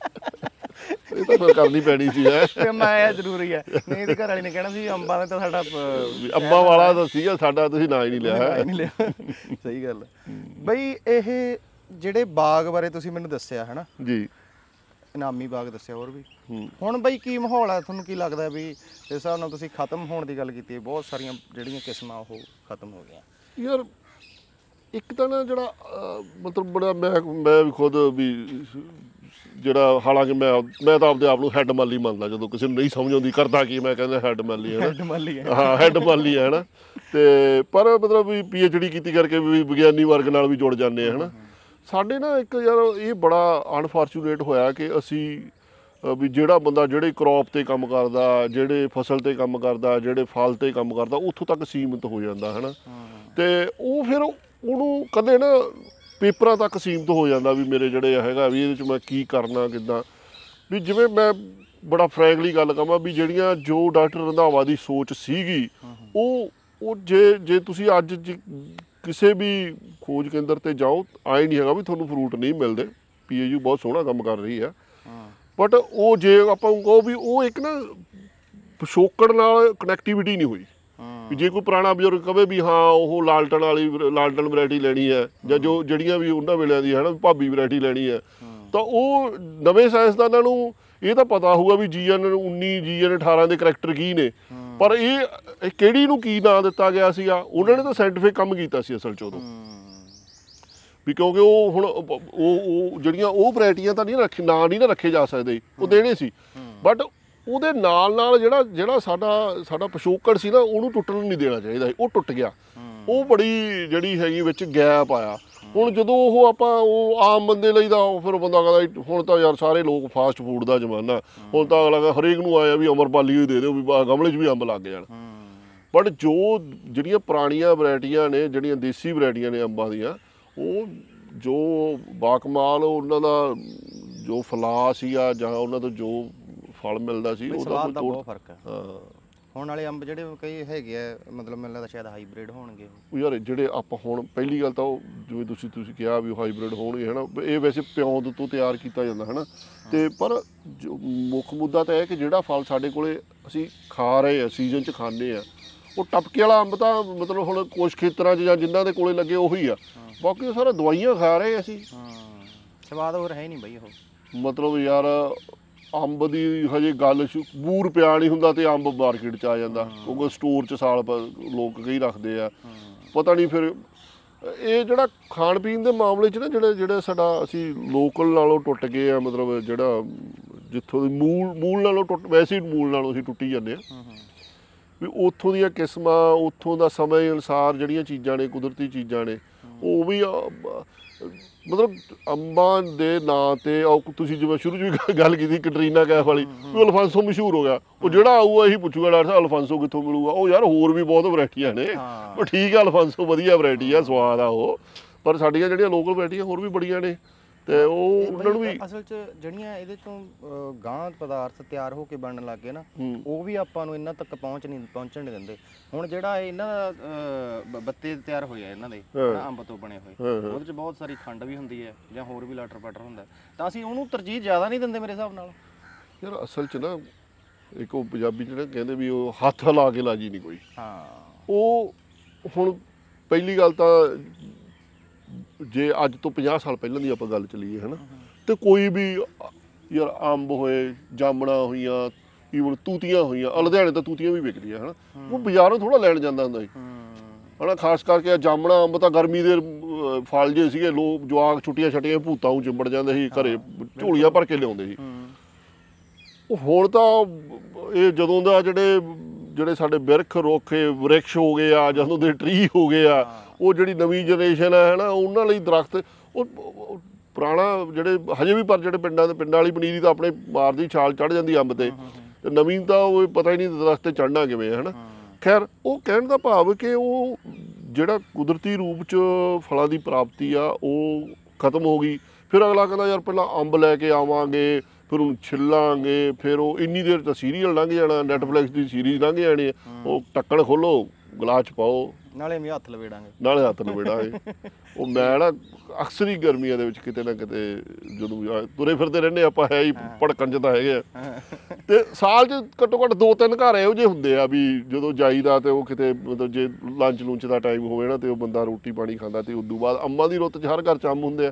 ਇਹ ਤਾਂ ਫਿਰ ਕਰਨੀ ਪੈਣੀ ਸੀ ਹੈ ਤੇ ਮੈਂ ਇਹ ਜ਼ਰੂਰੀ ਹੈ ਨਹੀਂ ਤੇ ਘਰ ਵਾਲੀ ਨੇ ਕਹਿਣਾ ਸੀ ਅੰਬਾ ਦਾ ਤਾਂ ਸਾਡਾ ਅੰਬਾ ਵਾਲਾ ਤਾਂ ਸੀਗਾ ਸਾਡਾ ਤੁਸੀਂ ਨਾਂ ਹੀ ਨਹੀਂ ਲਿਆ ਹੈ ਨਹੀਂ ਲਿਆ ਸਹੀ ਗੱਲ ਬਈ ਇਹ ਜਿਹੜੇ ਬਾਗ ਬਾਰੇ ਤੁਸੀਂ ਮੈਨੂੰ ਦੱਸਿਆ ਹੈ ਨਾ ਜੀ ਇਨਾਮੀ ਬਾਗ ਦੱਸਿਆ ਹੋਰ ਵੀ ਹੁਣ ਬਈ ਕੀ ਮਾਹੌਲ ਹੈ ਤੁਹਾਨੂੰ ਕੀ ਲੱਗਦਾ ਵੀ ਇਸ ਹਿਸਾਬ ਨਾਲ ਤੁਸੀਂ ਖਤਮ ਹੋਣ ਦੀ ਗੱਲ ਕੀਤੀ ਬਹੁਤ ਸਾਰੀਆਂ ਜਿਹੜੀਆਂ ਕਿਸਮਾਂ ਉਹ ਖਤਮ ਹੋ ਗਈਆਂ ਯਾਰ ਇੱਕ ਤਾਂ ਨਾ ਜਿਹੜਾ ਮਤਲਬ ਬੜਾ ਮੈਂ ਮੈਂ ਵੀ ਖੁਦ ਵੀ ਜਿਹੜਾ ਹਾਲਾਂਕਿ ਮੈਂ ਮੈਂ ਤਾਂ ਆਪਦੇ ਆਪ ਨੂੰ ਹੈੱਡ ਮਾਲੀ ਮੰਨਦਾ ਜਦੋਂ ਕਿਸੇ ਨੂੰ ਨਹੀਂ ਸਮਝ ਆਉਂਦੀ ਕਰਦਾ ਕੀ ਮੈਂ ਕਹਿੰਦਾ ਹੈੱਡ ਮਾਲੀ ਹੈ ਹੈੱਡ ਮਾਲੀ ਹੈ ਹਾਂ ਹੈੱਡ ਮਾਲੀ ਹੈ ਨਾ ਤੇ ਪਰ ਮਤਲਬ ਵੀ ਪੀਐਚਡੀ ਕੀਤੀ ਕਰਕੇ ਵੀ ਵਿਗਿਆਨੀ ਵਰਗ ਨਾਲ ਵੀ ਜੁੜ ਜਾਂਦੇ ਆ ਹਨਾ ਸਾਡੇ ਨਾ ਇੱਕ ਯਾਰ ਇਹ ਬੜਾ ਅਨਫੋਰਚੂਨੇਟ ਹੋਇਆ ਕਿ ਅਸੀਂ ਵੀ ਜਿਹੜਾ ਬੰਦਾ ਜਿਹੜੇ ਕ੍ਰੌਪ ਤੇ ਕੰਮ ਕਰਦਾ ਜਿਹੜੇ ਫਸਲ ਤੇ ਕੰਮ ਕਰਦਾ ਜਿਹੜੇ ਫਲ ਤੇ ਕੰਮ ਕਰਦਾ ਉੱਥੋਂ ਤੱਕ ਸੀਮਿਤ ਹੋ ਜਾਂਦਾ ਹਨਾ ਤੇ ਉਹ ਫਿਰ ਉਹਨੂੰ ਕਦੇ ਨਾ ਪੇਪਰਾਂ ਤੱਕ ਸੀਮਤ ਹੋ ਜਾਂਦਾ ਵੀ ਮੇਰੇ ਜਿਹੜੇ ਹੈਗਾ ਵੀ ਇਹਦੇ ਵਿੱਚ ਮੈਂ ਕੀ ਕਰਨਾ ਕਿਦਾਂ ਵੀ ਜਿਵੇਂ ਮੈਂ ਬੜਾ ਫ੍ਰੈਂਕਲੀ ਗੱਲ ਕਰਾਂ ਵੀ ਜਿਹੜੀਆਂ ਜੋ ਡਾਕਟਰ ਰੰਧਾਵਾ ਦੀ ਸੋਚ ਸੀਗੀ ਉਹ ਉਹ ਜੇ ਜੇ ਤੁਸੀਂ ਅੱਜ ਕਿਸੇ ਵੀ ਖੋਜ ਕੇਂਦਰ ਤੇ ਜਾਓ ਆਏ ਨਹੀਂ ਹੈਗਾ ਵੀ ਤੁਹਾਨੂੰ ਫਰੂਟ ਨਹੀਂ ਮਿਲਦੇ ਪੀਏਯੂ ਬਹੁਤ ਸੋਹਣਾ ਕੰਮ ਕਰ ਰਹੀ ਆ ਬਟ ਉਹ ਜੇ ਆਪਾਂ ਕਹੋ ਵੀ ਉਹ ਇੱਕ ਨਾ ਪਸ਼ੋਕੜ ਨਾਲ ਕਨੈਕਟੀਵਿਟੀ ਨਹੀਂ ਹੋਈ ਵੀ ਜੇ ਕੋਈ ਪੁਰਾਣਾ ਬਜ਼ੁਰਗ ਕਵੇ ਵੀ ਹਾਂ ਉਹ ਲਾਲਟਣ ਵਾਲੀ ਲਾਲਟਣ ਵੈਰਾਈਟੀ ਲੈਣੀ ਹੈ ਜਾਂ ਜੋ ਜਿਹੜੀਆਂ ਵੀ ਉਹਨਾਂ ਵੇਲੇ ਦੀ ਹੈ ਨਾ ਭਾਬੀ ਵੈਰਾਈਟੀ ਲੈਣੀ ਹੈ ਤਾਂ ਉਹ ਨਵੇਂ ਸਾਇੰਸਦਾਨਾਂ ਨੂੰ ਇਹ ਤਾਂ ਪਤਾ ਹੋਊਗਾ ਵੀ ਜੀਐਨ 19 ਜੀਐਨ 18 ਦੇ ਕੈਰੈਕਟਰ ਕੀ ਨੇ ਪਰ ਇਹ ਕਿਹੜੀ ਨੂੰ ਕੀ ਨਾਮ ਦਿੱਤਾ ਗਿਆ ਸੀਗਾ ਉਹਨਾਂ ਨੇ ਤਾਂ ਸੈਂਟੀਫਿਕ ਕੰਮ ਕੀਤਾ ਸੀ ਅਸਲ ਚ ਉਦੋਂ ਵੀ ਕਿਉਂਕਿ ਉਹ ਹੁਣ ਉਹ ਜਿਹੜੀਆਂ ਉਹ ਵੈਰਾਈਟੀਆਂ ਤਾਂ ਨਹੀਂ ਰੱਖੀ ਨਾਂ ਨਹੀਂ ਨਾ ਰੱਖੇ ਜਾ ਸਕਦੇ ਉਹ ਦੇਣੇ ਸੀ ਬਟ ਉਹਦੇ ਨਾਲ ਨਾਲ ਜਿਹੜਾ ਜਿਹੜਾ ਸਾਡਾ ਸਾਡਾ ਪਸ਼ੂਕੜ ਸੀ ਨਾ ਉਹਨੂੰ ਟੁੱਟਣ ਨਹੀਂ ਦੇਣਾ ਚਾਹੀਦਾ ਸੀ ਉਹ ਟੁੱਟ ਗਿਆ ਉਹ ਬੜੀ ਜਿਹੜੀ ਹੈਗੀ ਵਿੱਚ ਗੈਪ ਆਇਆ ਹੁਣ ਜਦੋਂ ਉਹ ਆਪਾਂ ਉਹ ਆਮ ਬੰਦੇ ਲਈ ਦਾ ਫਿਰ ਬੰਦਾ ਕਹਦਾ ਹੁਣ ਤਾਂ ਯਾਰ ਸਾਰੇ ਲੋਕ ਫਾਸਟ ਫੂਡ ਦਾ ਜ਼ਮਾਨਾ ਹੁਣ ਤਾਂ ਅਗਲਾ ਹਰੇਕ ਨੂੰ ਆਇਆ ਵੀ ਅਮਰਪਾਲੀ ਹੀ ਦੇ ਦਿਓ ਵੀ ਗਮਲੇ 'ਚ ਵੀ ਅੰਬ ਲੱਗ ਜਾਣ ਬਟ ਜੋ ਜਿਹੜੀਆਂ ਪੁਰਾਣੀਆਂ ਵੈਰਾਈਟੀਆਂ ਨੇ ਜਿਹੜੀਆਂ ਦੇਸੀ ਵੈਰਾਈਟੀਆਂ ਨੇ ਅੰਬਾਂ ਦੀਆਂ ਉਹ ਜੋ ਬਾਕਮਾਲ ਉਹਨਾਂ ਦਾ ਜੋ ਫਲਾ ਸੀਗਾ ਜਾਂ ਉਹਨਾਂ ਦਾ ਜੋ ਫਲ ਮਿਲਦਾ ਸੀ ਉਹਦਾ ਸਵਾਦ ਬਹੁਤ ਫਰਕ ਹੈ ਹਾਂ ਹੁਣ ਵਾਲੇ ਅੰਬ ਜਿਹੜੇ ਕਈ ਹੈਗੇ ਆ ਮਤਲਬ ਮੈਨੂੰ ਲੱਗਦਾ ਸ਼ਾਇਦ ਹਾਈਬ੍ਰਿਡ ਹੋਣਗੇ ਉਹ। ਯਾਰ ਜਿਹੜੇ ਆਪਾਂ ਹੁਣ ਪਹਿਲੀ ਗੱਲ ਤਾਂ ਉਹ ਜਿਵੇਂ ਤੁਸੀਂ ਤੁਸੀਂ ਕਿਹਾ ਵੀ ਹਾਈਬ੍ਰਿਡ ਹੋਣਗੇ ਹਨਾ ਇਹ ਵੈਸੇ ਪਿਉਂਦ ਤੋਂ ਤਿਆਰ ਕੀਤਾ ਜਾਂਦਾ ਹਨਾ ਤੇ ਪਰ ਜੋ ਮੁੱਖ ਮੁੱਦਾ ਤਾਂ ਇਹ ਹੈ ਕਿ ਜਿਹੜਾ ਫਲ ਸਾਡੇ ਕੋਲੇ ਅਸੀਂ ਖਾ ਰਹੇ ਆ ਸੀਜ਼ਨ 'ਚ ਖਾਂਦੇ ਆ ਉਹ ਟਪਕੇ ਵਾਲਾ ਅੰਬ ਤਾਂ ਮਤਲਬ ਹੁਣ ਕੋਸ਼ ਖੇਤਰਾਂ 'ਚ ਜਾਂ ਜਿੰਨਾਂ ਦੇ ਕੋਲੇ ਲੱਗੇ ਉਹੀ ਆ ਬਾਕੀ ਉਹ ਸਾਰਾ ਦਵਾਈਆਂ ਖਾ ਰਹੇ ਅਸੀਂ ਹਾਂ ਸਵਾਦ ਹੋਰ ਹੈ ਨਹੀਂ ਬਈ ਉਹ ਮਤਲਬ ਯਾਰ ਅੰਬ ਦੀ ਹਜੇ ਗੱਲ ਬੂਰ ਪਿਆ ਨਹੀਂ ਹੁੰਦਾ ਤੇ ਅੰਬ ਮਾਰਕੀਟ ਚ ਆ ਜਾਂਦਾ ਕਿਉਂਕਿ ਸਟੋਰ ਚ ਸਾਲ ਲੋਕ ਕਈ ਰੱਖਦੇ ਆ ਪਤਾ ਨਹੀਂ ਫਿਰ ਇਹ ਜਿਹੜਾ ਖਾਣ ਪੀਣ ਦੇ ਮਾਮਲੇ 'ਚ ਨਾ ਜਿਹੜੇ ਜਿਹੜੇ ਸਾਡਾ ਅਸੀਂ ਲੋਕਲ ਨਾਲੋਂ ਟੁੱਟ ਗਏ ਆ ਮਤਲਬ ਜਿਹੜਾ ਜਿੱਥੋਂ ਦੀ ਮੂਲ ਮੂਲ ਨਾਲੋਂ ਟੁੱਟ ਵੈਸੇ ਹੀ ਮੂਲ ਨਾਲੋਂ ਅਸੀਂ ਟੁੱਟੀ ਜਾਂਦੇ ਆ ਵੀ ਉੱਥੋਂ ਦੀਆਂ ਕਿਸਮਾਂ ਉੱਥੋਂ ਦਾ ਸਮੇਂ ਅਨਸਾਰ ਜਿਹੜੀਆਂ ਚੀਜ਼ਾਂ ਨੇ ਕੁਦਰਤੀ ਚੀਜ਼ਾਂ ਨੇ ਉਹ ਵੀ ਮਤਲਬ ਅੰਬਾਂ ਦੇ ਨਾਂ ਤੇ ਉਹ ਤੁਸੀਂ ਜਿਵੇਂ ਸ਼ੁਰੂ ਚ ਵੀ ਗੱਲ ਕੀਤੀ ਕੈਟਰੀਨਾ ਕੈਫ ਵਾਲੀ ਉਹ ਅਲਫਾਂਸੋ ਮਸ਼ਹੂਰ ਹੋ ਗਿਆ ਉਹ ਜਿਹੜਾ ਆਊਗਾ ਇਹੀ ਪੁੱਛੂਗਾ ਡਾਕਟਰ ਸਾਹਿਬ ਅਲਫਾਂਸੋ ਕਿੱਥੋਂ ਮਿਲੂਗਾ ਉਹ ਯਾਰ ਹੋਰ ਵੀ ਬਹੁਤ ਵੈਰਾਈਟੀਆਂ ਨੇ ਪਰ ਠੀਕ ਹੈ ਅਲਫਾਂਸੋ ਵਧੀਆ ਵੈਰਾਈਟੀ ਆ ਸਵਾਦ ਆ ਉਹ ਪਰ ਸਾਡੀਆਂ ਜਿਹੜੀਆਂ ਲੋਕਲ ਵੈਰਾਈਟੀਆਂ ਹੋਰ ਵੀ ਬੜੀਆਂ ਨੇ ਤੇ ਉਹ ਉਹਨਾਂ ਨੂੰ ਵੀ ਅਸਲ 'ਚ ਜਿਹੜੀਆਂ ਇਹਦੇ ਤੋਂ ਗਾਂਹ ਪਦਾਰਥ ਤਿਆਰ ਹੋ ਕੇ ਬਣਨ ਲੱਗ ਗਏ ਨਾ ਉਹ ਵੀ ਆਪਾਂ ਨੂੰ ਇਹਨਾਂ ਤੱਕ ਪਹੁੰਚ ਨਹੀਂ ਪਹੁੰਚਣ ਨਹੀਂ ਦਿੰਦੇ ਹੁਣ ਜਿਹੜਾ ਇਹ ਇਹਨਾਂ ਦਾ ਬੱਤੇ ਤਿਆਰ ਹੋਇਆ ਇਹਨਾਂ ਦੇ ਅੰਬ ਤੋਂ ਬਣੇ ਹੋਏ ਉਹਦੇ 'ਚ ਬਹੁਤ ਸਾਰੀ ਖੰਡ ਵੀ ਹੁੰਦੀ ਹੈ ਜਾਂ ਹੋਰ ਵੀ ਲਾਟਰ ਪਾਟਰ ਹੁੰਦਾ ਤਾਂ ਅਸੀਂ ਉਹਨੂੰ ਤਰਜੀਹ ਜ਼ਿਆਦਾ ਨਹੀਂ ਦਿੰਦੇ ਮੇਰੇ ਹਿਸਾਬ ਨਾਲ ਯਾਰ ਅਸਲ 'ਚ ਨਾ ਇੱਕ ਉਹ ਪੰਜਾਬੀ ਜਿਹੜਾ ਕਹਿੰਦੇ ਵੀ ਉਹ ਹੱਥ ਲਾ ਕੇ ਲਾਜੀ ਨਹੀਂ ਕੋਈ ਹਾਂ ਉਹ ਹੁਣ ਪਹਿਲੀ ਗੱਲ ਤਾਂ ਜੇ ਅੱਜ ਤੋਂ 50 ਸਾਲ ਪਹਿਲਾਂ ਦੀ ਆਪਾਂ ਗੱਲ ਚਲੀਏ ਹਨਾ ਤੇ ਕੋਈ ਵੀ ਯਾਰ ਆਂਬ ਹੋਏ ਜਾਮਣਾ ਹੋਈਆਂ ਈਵਨ ਤੂਤੀਆਂ ਹੋਈਆਂ ਲੁਧਿਆਣੇ ਤਾਂ ਤੂਤੀਆਂ ਵੀ ਵਿਕਦੀਆਂ ਹਨਾ ਉਹ ਬਾਜ਼ਾਰੋਂ ਥੋੜਾ ਲੈਣ ਜਾਂਦਾ ਹੁੰਦਾ ਸੀ ਹਨਾ ਖਾਸ ਕਰਕੇ ਜਾਮਣਾ ਅੰਬ ਤਾਂ ਗਰਮੀ ਦੇ ਫਲ ਜੇ ਸੀਗੇ ਲੋਕ ਜਵਾਗ ਛੁੱਟੀਆਂ ਛਟੀਆਂ ਭੂਤਾਂ ਨੂੰ ਚਿੰਬੜ ਜਾਂਦੇ ਸੀ ਘਰੇ ਝੋਲੀਆਂ ਭਰ ਕੇ ਲਿਆਉਂਦੇ ਸੀ ਉਹ ਹੁਣ ਤਾਂ ਇਹ ਜਦੋਂ ਦਾ ਜਿਹੜੇ ਜਿਹੜੇ ਸਾਡੇ ਬਿਰਖ ਰੋਖੇ ਵ੍ਰਿਕਸ਼ ਹੋ ਗਏ ਆ ਜਦੋਂ ਦੇ ਟਰੀ ਹੋ ਗਏ ਆ ਉਹ ਜਿਹੜੀ ਨਵੀਂ ਜਨਰੇਸ਼ਨ ਹੈ ਹਨਾ ਉਹਨਾਂ ਲਈ ਦਰਖਤ ਉਹ ਪੁਰਾਣਾ ਜਿਹੜੇ ਹਜੇ ਵੀ ਪਰ ਜਿਹੜੇ ਪਿੰਡਾਂ ਦੇ ਪਿੰਡਾਂ ਵਾਲੀ ਪਨੀਰੀ ਤਾਂ ਆਪਣੇ ਮਾਰਦੀ ਛਾਲ ਚੜ ਜਾਂਦੀ ਅੰਬ ਤੇ ਤੇ ਨਵੀਂ ਤਾਂ ਉਹ ਪਤਾ ਹੀ ਨਹੀਂ ਦਰਖਤ ਤੇ ਚੜਨਾ ਕਿਵੇਂ ਹੈ ਹਨਾ ਖੈਰ ਉਹ ਕਹਿਣ ਦਾ ਭਾਵ ਕਿ ਉਹ ਜਿਹੜਾ ਕੁਦਰਤੀ ਰੂਪ ਚ ਫਲਾਂ ਦੀ ਪ੍ਰਾਪਤੀ ਆ ਉਹ ਖਤਮ ਹੋ ਗਈ ਫਿਰ ਅਗਲਾ ਕਹਿੰਦਾ ਯਾਰ ਪਹਿਲਾਂ ਅੰਬ ਲੈ ਕੇ ਆਵਾਂਗੇ ਫਿਰ ਉਹਨੂੰ ਛਿੱਲਾਂਗੇ ਫਿਰ ਉਹ ਇੰਨੀ ਦੇਰ ਤਾਂ ਸੀਰੀਅਲ ਲੰਘ ਜਾਣਾ ਨੈਟਫਲਿਕਸ ਦੀ ਸੀਰੀਜ਼ ਲੰਘ ਜਾਣੀ ਹੈ। ਉਹ ਟੱਕਣ ਖੋਲੋ ਗਲਾਚ ਪਾਓ ਨਾਲੇ ਮੇ ਹੱਥ ਲਵੇੜਾਂਗੇ ਨਾਲੇ ਹੱਥ ਲਵੇੜਾਂਗੇ ਉਹ ਮੈਂ ਨਾ ਅਕਸਰ ਹੀ ਗਰਮੀਆਂ ਦੇ ਵਿੱਚ ਕਿਤੇ ਨਾ ਕਿਤੇ ਜਦੋਂ ਤੁਰੇ ਫਿਰਦੇ ਰਹਿੰਦੇ ਆਪਾਂ ਹੈ ਹੀ ਭੜਕਣ ਚ ਤਾਂ ਹੈਗੇ ਆ ਤੇ ਸਾਲ ਚ ਘੱਟੋ ਘੱਟ ਦੋ ਤਿੰਨ ਘਰ ਇਹੋ ਜੇ ਹੁੰਦੇ ਆ ਵੀ ਜਦੋਂ ਜਾਈਦਾ ਤੇ ਉਹ ਕਿਤੇ ਮਤਲਬ ਜੇ ਲੰਚ ਲੂੰਚ ਦਾ ਟਾਈਮ ਹੋਵੇ ਨਾ ਤੇ ਉਹ ਬੰਦਾ ਰੋਟੀ ਪਾਣੀ ਖਾਂਦਾ ਤੇ ਉਸ ਤੋਂ ਬਾਅਦ ਅੰਮਾ ਦੀ ਰੁੱਤ ਚ ਹਰ ਘਰ ਚ ਆਮ ਹੁੰਦੇ ਆ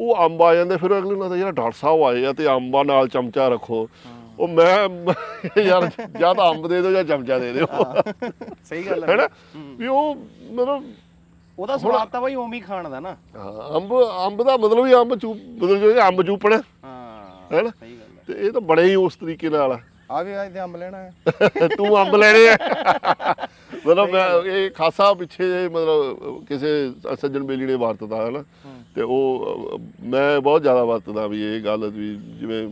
ਉਹ ਅੰਬ ਆ ਜਾਂਦੇ ਫਿਰ ਅਗਲੇ ਨਾਲ ਜਿਹੜਾ ਡਾਕਟਰ ਸਾਹਿਬ ਆਏ ਆ ਤੇ ਅੰਬਾਂ ਨਾਲ ਚਮਚਾ ਰੱਖੋ ਉਹ ਮੈਂ ਯਾਰ ਜਾਂ ਤਾਂ ਅੰਬ ਦੇ ਦਿਓ ਜਾਂ ਚਮਚਾ ਦੇ ਦਿਓ ਸਹੀ ਗੱਲ ਹੈ ਹੈਨਾ ਵੀ ਉਹ ਮਤਲਬ ਉਹਦਾ ਸਵਾਦ ਤਾਂ ਬਈ ਓਵੇਂ ਹੀ ਖਾਣ ਦਾ ਨਾ ਹਾਂ ਅੰਬ ਅੰਬ ਦਾ ਮਤਲਬ ਹੀ ਅੰਬ ਚੂਪ ਬਦਲ ਜੋ ਅੰਬ ਚੂਪਣਾ ਹਾਂ ਹੈਨਾ ਸਹੀ ਗੱਲ ਹੈ ਤੇ ਇਹ ਤਾਂ ਬੜੇ ਹੀ ਉਸ ਤਰੀਕੇ ਨਾਲ ਆ ਆ ਵੀ ਅੱਜ ਤੇ ਅੰਬ ਲੈਣਾ ਹੈ ਤੂੰ ਅੰਬ ਲੈਣੇ ਆ ਮਤਲਬ ਮੈਂ ਇਹ ਖਾਸਾ ਪਿੱਛੇ ਮਤਲਬ ਕਿਸੇ ਸੱਜਣ ਬੇਲੀ ਨੇ ਵਾਰਤਦਾ ਹੈ ਨਾ ਤੇ ਉਹ ਮੈਂ ਬਹੁਤ ਜ਼ਿਆਦਾ ਵਰਤਦਾ ਵੀ ਇਹ ਗੱਲ ਵੀ ਜਿਵੇਂ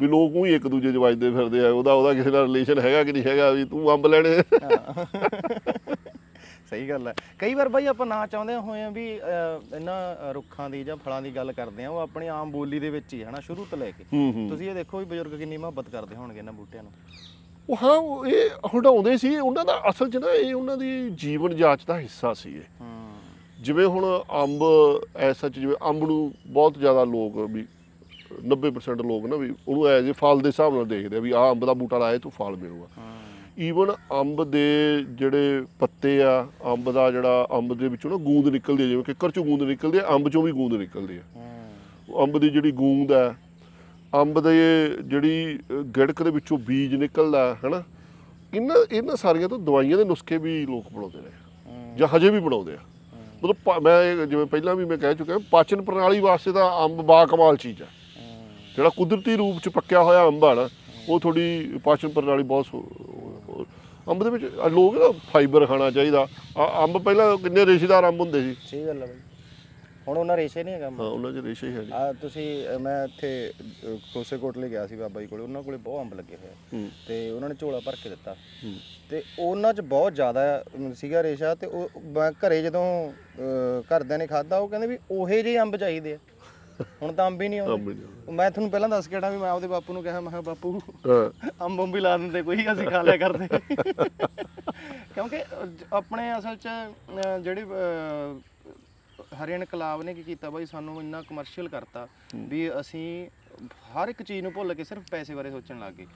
ਵੀ ਲੋਕ ਉਹੀ ਇੱਕ ਦੂਜੇ ਜਵਾਜਦੇ ਫਿਰਦੇ ਆ ਉਹਦਾ ਉਹਦਾ ਕਿਸੇ ਨਾਲ ਰਿਲੇਸ਼ਨ ਹੈਗਾ ਕਿ ਨਹੀਂ ਹੈਗਾ ਵੀ ਤੂੰ ਅੰਬ ਲੈਣੇ ਸਹੀ ਗੱਲ ਹੈ ਕਈ ਵਾਰ ਬਾਈ ਆਪਾਂ ਨਾ ਚਾਹੁੰਦੇ ਹੋਏ ਆ ਵੀ ਇਹਨਾਂ ਰੁੱਖਾਂ ਦੀ ਜਾਂ ਫਲਾਂ ਦੀ ਗੱਲ ਕਰਦੇ ਆ ਉਹ ਆਪਣੀ ਆਮ ਬੋਲੀ ਦੇ ਵਿੱਚ ਹੀ ਹਨਾ ਸ਼ੁਰੂ ਤੋਂ ਲੈ ਕੇ ਤੁਸੀਂ ਇਹ ਦੇਖੋ ਵੀ ਬਜ਼ੁਰਗ ਕਿੰਨੀ ਮੁਹੱਬਤ ਕਰਦੇ ਹੋਣਗੇ ਇਹਨਾਂ ਬੂਟਿਆਂ ਨੂੰ ਉਹ ਹਾਂ ਇਹ ਹਟਾਉਂਦੇ ਸੀ ਉਹਨਾਂ ਦਾ ਅਸਲ 'ਚ ਨਾ ਇਹ ਉਹਨਾਂ ਦੀ ਜੀਵਨ ਜਾਚ ਦਾ ਹਿੱਸਾ ਸੀ ਇਹ ਜਿਵੇਂ ਹੁਣ ਅੰਬ ਐਸਾ ਚ ਜਿਵੇਂ ਅੰਬ ਨੂੰ ਬਹੁਤ ਜ਼ਿਆਦਾ ਲੋਕ ਵੀ 90% ਲੋਕ ਨਾ ਵੀ ਉਹਨੂੰ ਐਜ਼ ਅ ਫਲ ਦੇ ਹਿਸਾਬ ਨਾਲ ਦੇਖਦੇ ਆ ਵੀ ਆ ਅੰਬ ਦਾ ਬੂਟਾ ਲਾਇਆ ਤੂੰ ਫਲ ਮਿਲੂਗਾ ਈਵਨ ਅੰਬ ਦੇ ਜਿਹੜੇ ਪੱਤੇ ਆ ਅੰਬ ਦਾ ਜਿਹੜਾ ਅੰਬ ਦੇ ਵਿੱਚੋਂ ਨਾ ਗੂੰਦ ਨਿਕਲਦੀ ਜਿਵੇਂ ਕਿੱਕਰ ਚੋਂ ਗੂੰਦ ਨਿਕਲਦੀ ਆ ਅੰਬ ਚੋਂ ਵੀ ਗੂੰਦ ਨਿਕਲਦੀ ਆ ਉਹ ਅੰਬ ਦੀ ਜਿਹੜੀ ਗੂੰਦ ਆ ਅੰਬ ਦੇ ਜਿਹੜੀ ਗਿੜਕ ਦੇ ਵਿੱਚੋਂ ਬੀਜ ਨਿਕਲਦਾ ਹਨਾ ਇਹਨਾਂ ਇਹਨਾਂ ਸਾਰੀਆਂ ਤੋਂ ਦਵਾਈਆਂ ਦੇ ਨੁਸਖੇ ਵੀ ਲੋਕ ਬਣਾਉਂਦੇ ਨੇ ਜਾਂ ਹਜੇ ਵੀ ਬਣਾਉਂਦੇ ਆ ਮਤਲਬ ਮੈਂ ਜਿਵੇਂ ਪਹਿਲਾਂ ਵੀ ਮੈਂ ਕਹਿ ਚੁੱਕਿਆ ਪਾਚਨ ਪ੍ਰਣਾਲੀ ਵਾਸਤੇ ਤਾਂ ਅੰਬ ਬਾ ਕਮਾਲ ਚੀਜ਼ ਹੈ ਜਿਹੜਾ ਕੁਦਰਤੀ ਰੂਪ ਚ ਪੱਕਿਆ ਹੋਇਆ ਅੰਬ ਆ ਉਹ ਥੋੜੀ ਪਾਚਨ ਪ੍ਰਣਾਲੀ ਬਹੁਤ ਅੰਬ ਦੇ ਵਿੱਚ ਲੋਕ ਫਾਈਬਰ ਖਾਣਾ ਚਾਹੀਦਾ ਅੰਬ ਪਹਿਲਾਂ ਕਿੰਨੇ ਰੇਸ਼ੇਦਾਰ ਅੰਬ ਹੁੰਦੇ ਸੀ ਸਹੀ ਗੱਲ ਹੈ ਬਾਈ ਹੁਣ ਉਹਨਾਂ ਰੇਸ਼ੇ ਨਹੀਂ ਹੈਗਾ ਹਾਂ ਉਹਨਾਂ 'ਚ ਰੇਸ਼ੇ ਹੀ ਹੈ ਆ ਤੁਸੀਂ ਮੈਂ ਇੱਥੇ ਕੋਟ ਲਈ ਗਿਆ ਸੀ ਬਾਬਾ ਜੀ ਕੋਲੇ ਉਹਨਾਂ ਕੋਲੇ ਬਹੁਤ ਅੰਬ ਲੱਗੇ ਹੋਏ ਤੇ ਉਹਨਾਂ ਨੇ ਝੋਲਾ ਭਰ ਕੇ ਦਿੱਤਾ ਤੇ ਉਹਨਾਂ 'ਚ ਬਹੁਤ ਜ਼ਿਆਦਾ ਸੀਗਾ ਰੇਸ਼ਾ ਤੇ ਉਹ ਮੈਂ ਘਰੇ ਜਦੋਂ ਘਰਦਿਆਂ ਨੇ ਖਾਦਾ ਉਹ ਕਹਿੰਦੇ ਵੀ ਉਹੇ ਜਿਹੇ ਅੰਬ ਚਾਹੀਦੇ ਆ ਹੁਣ ਤਾਂ ਅੰਬ ਹੀ ਨਹੀਂ ਆਉਂਦੇ ਮੈਂ ਤੁਹਾਨੂੰ ਪਹਿਲਾਂ ਦੱਸ ਕੇ ਵੀ ਮੈਂ ਆਪਦੇ ਬਾਪੂ ਨੂੰ ਕਿਹਾ ਮੈਂ ਕਿਹਾ ਬਾਪੂ ਅੰਬ ਅੰਬ ਹੀ ਲਾ ਦਿੰਦੇ ਕੋਈ ਅਸੀਂ ਖਾ ਲਿਆ ਕਰਦੇ ਕਿਉਂਕਿ ਆਪਣੇ ਅਸਲ 'ਚ ਜਿਹੜੀ ਹਰਿਆਣਾ ਇਨਕਲਾਬ ਨੇ ਕੀ ਕੀਤਾ ਬਾਈ ਸਾਨੂੰ ਇੰਨਾ ਕਮਰਸ਼ੀਅਲ ਕਰਤਾ ਵੀ ਅਸੀਂ ਹਰ ਇੱਕ ਚੀਜ਼ ਨੂੰ ਭੁੱਲ ਕੇ ਸਿਰਫ ਪੈਸੇ ਬਾਰੇ ਸੋਚਣ ਲੱਗ ਗਏ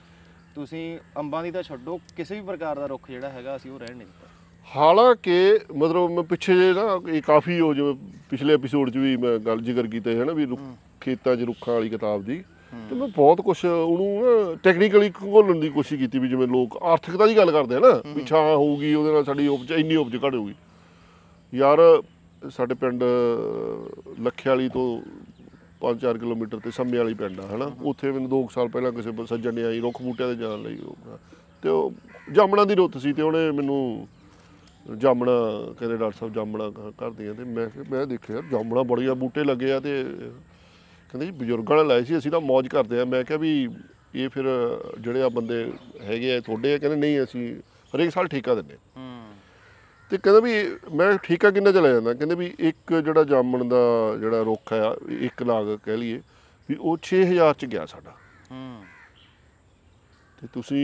ਤੁਸੀਂ ਅੰਬਾਂ ਦੀ ਤਾਂ ਛੱਡੋ ਕਿਸੇ ਵੀ ਪ੍ਰਕਾਰ ਦਾ ਰੁੱਖ ਜਿਹੜਾ ਹੈਗਾ ਅਸੀਂ ਉਹ ਰਹਿਣ ਨਹੀਂ ਦਿੱਤਾ ਹਾਲਾਂਕਿ ਮਤਲਬ ਮੈਂ ਪਿੱਛੇ ਜੇ ਨਾ ਇਹ ਕਾਫੀ ਹੋ ਜਿਵੇਂ ਪਿਛਲੇ ਐਪੀਸੋਡ 'ਚ ਵੀ ਮੈਂ ਗੱਲ ਜ਼ਿਕਰ ਕੀਤਾ ਹੈ ਨਾ ਵੀ ਖੇਤਾਂ 'ਚ ਰੁੱਖਾਂ ਵਾਲੀ ਕਿਤਾਬ ਦੀ ਤੇ ਮੈਂ ਬਹੁਤ ਕੁਝ ਉਹਨੂੰ ਟੈਕਨੀਕਲੀ ਘੋਲਣ ਦੀ ਕੋਸ਼ਿਸ਼ ਕੀਤੀ ਵੀ ਜਿਵੇਂ ਲੋਕ ਆਰਥਿਕਤਾ ਦੀ ਗੱਲ ਕਰਦੇ ਹਨ ਵੀ ਛਾਂ ਹੋਊਗੀ ਉਹਦੇ ਨਾਲ ਸਾਡੀ ਉਪਜ ਇੰਨੀ ਉਪਜ ਘਟੂਗੀ ਯਾਰ ਸਾਡੇ ਪਿੰਡ ਲੱਖੇ ਵਾਲੀ ਤੋਂ 5-4 ਕਿਲੋਮੀਟਰ ਤੇ ਸੰਮੇ ਵਾਲੀ ਪਿੰਡ ਆ ਹਨਾ ਉੱਥੇ ਮੈਨੂੰ 2 ਸਾਲ ਪਹਿਲਾਂ ਕਿਸੇ ਸੱਜਣ ਨੇ ਆਈ ਰੁੱਖ ਬੂਟਿਆਂ ਦੇ ਜਾਣ ਲਈ ਤੇ ਉਹ ਜਾਮਣਾ ਦੀ ਰੁੱਤ ਸੀ ਤੇ ਉਹਨੇ ਮੈਨੂੰ ਜਾਮਣਾ ਕਹਿੰਦੇ ਡਾਕਟਰ ਸਾਹਿਬ ਜਾਮਣਾ ਕਰਦੀਆਂ ਤੇ ਮੈਂ ਮੈਂ ਦੇਖਿਆ ਜਾਮਣਾ ਬੜੀਆਂ ਬੂਟੇ ਲੱਗੇ ਆ ਤੇ ਕਹਿੰਦੇ ਜੀ ਬਜ਼ੁਰਗਾਂ ਨੇ ਲਾਏ ਸੀ ਅਸੀਂ ਤਾਂ ਮौज ਕਰਦੇ ਆ ਮੈਂ ਕਿਹਾ ਵੀ ਇਹ ਫਿਰ ਜਿਹੜੇ ਆ ਬੰਦੇ ਹੈਗੇ ਆ ਤੁਹਾਡੇ ਆ ਕਹਿੰਦੇ ਨਹੀਂ ਅਸੀਂ ਹਰੇਕ ਸਾਲ ਠੇਕਾ ਦਿੰਦੇ ਤੇ ਕਹਿੰਦਾ ਵੀ ਮੈਂ ਆ ਕਿੰਨਾ ਚਲਾ ਜਾਂਦਾ ਕਹਿੰਦੇ ਵੀ ਇੱਕ ਜਿਹੜਾ ਜਾਮਣ ਦਾ ਜਿਹੜਾ ਰੁੱਖ ਆ ਇੱਕ ਲਾਗ ਕਹਿ ਲਈਏ ਵੀ ਉਹ 6000 ਚ ਗਿਆ ਸਾਡਾ ਹੂੰ ਤੇ ਤੁਸੀਂ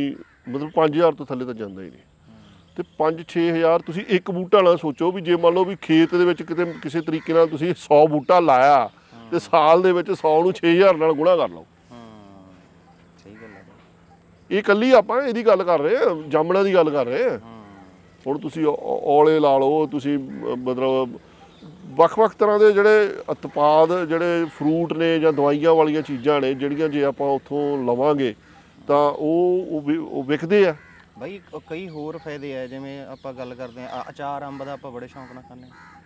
ਮਤਲਬ 5000 ਤੋਂ ਥੱਲੇ ਤਾਂ ਜਾਂਦਾ ਹੀ ਨਹੀਂ ਤੇ 5-6000 ਤੁਸੀਂ ਇੱਕ ਬੂਟਾ ਨਾਲ ਸੋਚੋ ਵੀ ਜੇ ਮੰਨ ਲਓ ਵੀ ਖੇਤ ਦੇ ਵਿੱਚ ਕਿਤੇ ਕਿਸੇ ਤਰੀਕੇ ਨਾਲ ਤੁਸੀਂ 100 ਬੂਟਾ ਲਾਇਆ ਤੇ ਸਾਲ ਦੇ ਵਿੱਚ 100 ਨੂੰ 6000 ਨਾਲ ਗੁਣਾ ਕਰ ਲਓ ਸਹੀ ਗੱਲ ਹੈ ਇਹ ਕੱਲੀ ਆਪਾਂ ਇਹਦੀ ਗੱਲ ਕਰ ਰਹੇ ਆ ਜਾਮਣਾ ਦੀ ਗੱਲ ਕਰ ਰਹੇ ਆ ਹੁਣ ਤੁਸੀਂ ਔਲੇ ਲਾ ਲਓ ਤੁਸੀਂ ਮਤਲਬ ਵੱਖ-ਵੱਖ ਤਰ੍ਹਾਂ ਦੇ ਜਿਹੜੇ ਉਤਪਾਦ ਜਿਹੜੇ ਫਰੂਟ ਨੇ ਜਾਂ ਦਵਾਈਆਂ ਵਾਲੀਆਂ ਚੀਜ਼ਾਂ ਨੇ ਜਿਹੜੀਆਂ ਜੇ ਆਪਾਂ ਉੱਥੋਂ ਲਵਾਂਗੇ ਤਾਂ ਉਹ ਉਹ ਵਿਕਦੇ ਆ ਭਾਈ ਕਈ ਹੋਰ ਫਾਇਦੇ ਆ ਜਿਵੇਂ ਆਪਾਂ ਗੱਲ ਕਰਦੇ ਆ ਅਚਾਰ ਅੰਬ ਦਾ ਆਪਾਂ ਬੜੇ ਸ਼ੌਂਕ ਨਾਲ ਖਾਂਦੇ ਆ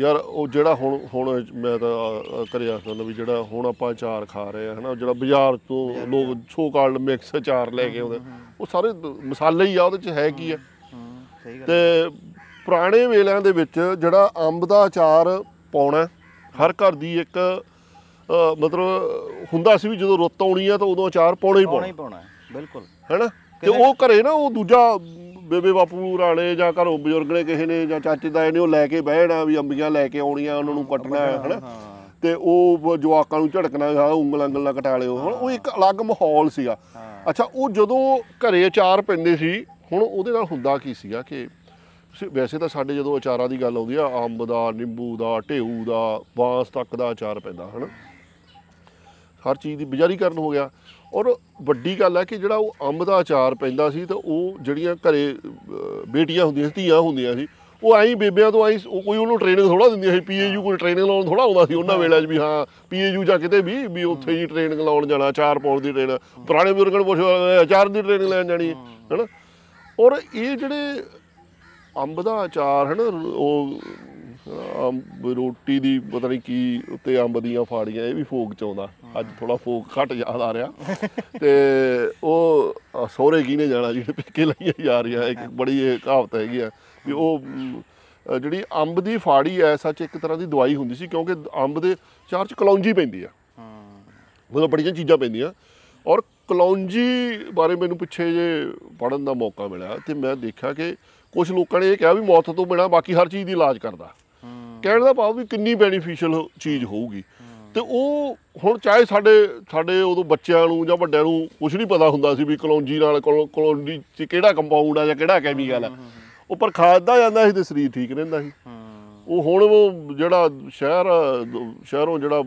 ਯਾਰ ਉਹ ਜਿਹੜਾ ਹੁਣ ਹੁਣ ਮੈਂ ਤਾਂ ਕਰਿਆ ਤੁਹਾਨੂੰ ਵੀ ਜਿਹੜਾ ਹੁਣ ਆਪਾਂ ਅਚਾਰ ਖਾ ਰਹੇ ਆ ਹਨਾ ਜਿਹੜਾ ਬਾਜ਼ਾਰ ਤੋਂ ਲੋਕ ਸੋ ਕਾਲਡ ਮਿਕਸ ਅਚਾਰ ਲੈ ਕੇ ਆਉਂਦੇ ਉਹ ਸਾਰੇ ਮਸਾਲੇ ਹੀ ਆ ਉਹਦੇ ਚ ਹੈ ਕੀ ਆ ਤੇ ਪੁਰਾਣੇ ਵੇਲਿਆਂ ਦੇ ਵਿੱਚ ਜਿਹੜਾ ਅੰਬ ਦਾ ਅਚਾਰ ਪਾਉਣਾ ਹਰ ਘਰ ਦੀ ਇੱਕ ਮਤਲਬ ਹੁੰਦਾ ਸੀ ਵੀ ਜਦੋਂ ਰੁੱਤ ਆਉਣੀ ਆ ਤਾਂ ਉਦੋਂ ਅਚਾਰ ਪਾਉਣਾ ਹੀ ਪਾਉਣਾ ਹੀ ਪਾਉਣਾ ਬਿਲਕੁਲ ਹੈਨਾ ਤੇ ਉਹ ਘਰੇ ਨਾ ਉਹ ਦੂਜਾ ਬੇਬੇ ਬਾਪੂ ਰਾਣੇ ਜਾਂ ਘਰੋਂ ਬਜ਼ੁਰਗ ਨੇ ਕਿਸੇ ਨੇ ਜਾਂ ਚਾਚੇ ਦਾ ਨੇ ਉਹ ਲੈ ਕੇ ਬਹਿਣਾ ਵੀ ਅੰਬੀਆਂ ਲੈ ਕੇ ਆਉਣੀਆਂ ਉਹਨਾਂ ਨੂੰ ਕੱਟਣਾ ਹੈਨਾ ਤੇ ਉਹ ਜਵਾਕਾਂ ਨੂੰ ਝੜਕਣਾ ਹਾਂ ਉਂਗਲਾਂ ਗੱਲਾਂ ਕਟਾ ਲਿਓ ਹੁਣ ਉਹ ਇੱਕ ਅਲੱਗ ਮਾਹੌਲ ਸੀਗਾ ਅੱਛਾ ਉਹ ਜਦੋਂ ਘਰੇ ਅਚਾਰ ਪੈਂਦੇ ਸੀ ਹੁਣ ਉਹਦੇ ਨਾਲ ਹੁੰਦਾ ਕੀ ਸੀਗਾ ਕਿ ਵੈਸੇ ਤਾਂ ਸਾਡੇ ਜਦੋਂ ਅਚਾਰਾਂ ਦੀ ਗੱਲ ਆਉਂਦੀ ਆ ਅੰਬ ਦਾ ਨਿੰਬੂ ਦਾ ਢੇਊ ਦਾ ਬਾਂਸ ਤੱਕ ਦਾ ਅਚਾਰ ਪੈਂਦਾ ਹਨ ਹਰ ਚੀਜ਼ ਦੀ ਬਜ਼ਾਰੀਕਰਨ ਹੋ ਗਿਆ ਔਰ ਵੱਡੀ ਗੱਲ ਹੈ ਕਿ ਜਿਹੜਾ ਉਹ ਅੰਬ ਦਾ ਅਚਾਰ ਪੈਂਦਾ ਸੀ ਤਾਂ ਉਹ ਜਿਹੜੀਆਂ ਘਰੇ ਬੇਟੀਆਂ ਹੁੰਦੀਆਂ ਸੀ ਧੀਆਂ ਹੁੰਦੀਆਂ ਸੀ ਉਹ ਐਂ ਬੇਬਿਆਂ ਤੋਂ ਐਂ ਕੋਈ ਉਹਨੂੰ ਟ੍ਰੇਨਿੰਗ ਥੋੜਾ ਦਿੰਦੀ ਸੀ ਪੀਏਯੂ ਕੋਈ ਟ੍ਰੇਨਿੰਗ ਲਾਉਣ ਥੋੜਾ ਆਉਂਦਾ ਸੀ ਉਹਨਾਂ ਵੇਲੇ 'ਚ ਵੀ ਹਾਂ ਪੀਏਯੂ ਜਾਂ ਕਿਤੇ ਵੀ ਵੀ ਉੱਥੇ ਹੀ ਟ੍ਰੇਨਿੰਗ ਲਾਉਣ ਜਾਣਾ ਅਚਾਰ ਪਾਉਣ ਦੀ ਟ੍ਰੇਨ ਪੁਰਾਣੇ ਬਜ਼ੁਰਗਾਂ ਨੂੰ ਪੁੱਛੋ ਅਚਾਰ ਦੀ ਟ੍ਰੇਨਿੰਗ ਲੈਣ ਜਾਣੀ ਹੈ ਹਨਾ ਔਰ ਇਹ ਜਿਹੜੇ ਅੰਬ ਦਾ ਆਚਾਰ ਹੈ ਨਾ ਉਹ ਅੰਬ ਰੋਟੀ ਦੀ ਪਤਾ ਨਹੀਂ ਕੀ ਉੱਤੇ ਅੰਬ ਦੀਆਂ ਫਾੜੀਆਂ ਇਹ ਵੀ ਫੋਕ ਚ ਆਉਂਦਾ ਅੱਜ ਥੋੜਾ ਫੋਕ ਘਟ ਯਾਦ ਆ ਰਿਹਾ ਤੇ ਉਹ ਸੋਹਰੇ ਕਿਨੇ ਜਾਣਾ ਜਿਹੜੇ ਪਿੱਕੇ ਲਈਆਂ ਜਾ ਰਿਹਾ ਇੱਕ ਬੜੀ ਇਹ ਕਹਾਵਤ ਹੈਗੀ ਆ ਵੀ ਉਹ ਜਿਹੜੀ ਅੰਬ ਦੀ ਫਾੜੀ ਐ ਸੱਚ ਇੱਕ ਤਰ੍ਹਾਂ ਦੀ ਦਵਾਈ ਹੁੰਦੀ ਸੀ ਕਿਉਂਕਿ ਅੰਬ ਦੇ ਚਾਰ ਚ ਕਲੌਂਜੀ ਪੈਂਦੀ ਆ ਹਾਂ ਮਤਲਬ ਬੜੀਆਂ ਚੀਜ਼ਾਂ ਪੈਂਦੀਆਂ ਔਰ ਕਲੌਂਜੀ ਬਾਰੇ ਮੈਨੂੰ ਪਿੱਛੇ ਜੇ ਪੜਨ ਦਾ ਮੌਕਾ ਮਿਲਿਆ ਤੇ ਮੈਂ ਦੇਖਿਆ ਕਿ ਕੁਝ ਲੋਕਾਂ ਨੇ ਇਹ ਕਿਹਾ ਵੀ ਮੌਤ ਤੋਂ ਬਿਨਾ ਬਾਕੀ ਹਰ ਚੀਜ਼ ਦੀ ਇਲਾਜ ਕਰਦਾ ਕਹਿਣ ਦਾ ਭਾਵ ਵੀ ਕਿੰਨੀ ਬੈਨੀਫੀਸ਼ੀਅਲ ਚੀਜ਼ ਹੋਊਗੀ ਤੇ ਉਹ ਹੁਣ ਚਾਹੇ ਸਾਡੇ ਸਾਡੇ ਉਦੋਂ ਬੱਚਿਆਂ ਨੂੰ ਜਾਂ ਵੱਡਿਆਂ ਨੂੰ ਕੁਝ ਨਹੀਂ ਪਤਾ ਹੁੰਦਾ ਸੀ ਵੀ ਕਲੌਂਜੀ ਨਾਲ ਕਲੌਂਜੀ ਚ ਕਿਹੜਾ ਕੰਪਾਊਂਡ ਆ ਜਾਂ ਕਿਹੜਾ ਕੈਮੀਕਲ ਆ ਉਹ ਪਰ ਖਾਦਦਾ ਜਾਂਦਾ ਸੀ ਤੇ ਸਰੀਰ ਠੀਕ ਰਹਿੰਦਾ ਸੀ ਉਹ ਹੁਣ ਉਹ ਜਿਹੜਾ ਸ਼ਹਿਰ ਸ਼ਹਿਰੋਂ ਜਿਹੜਾ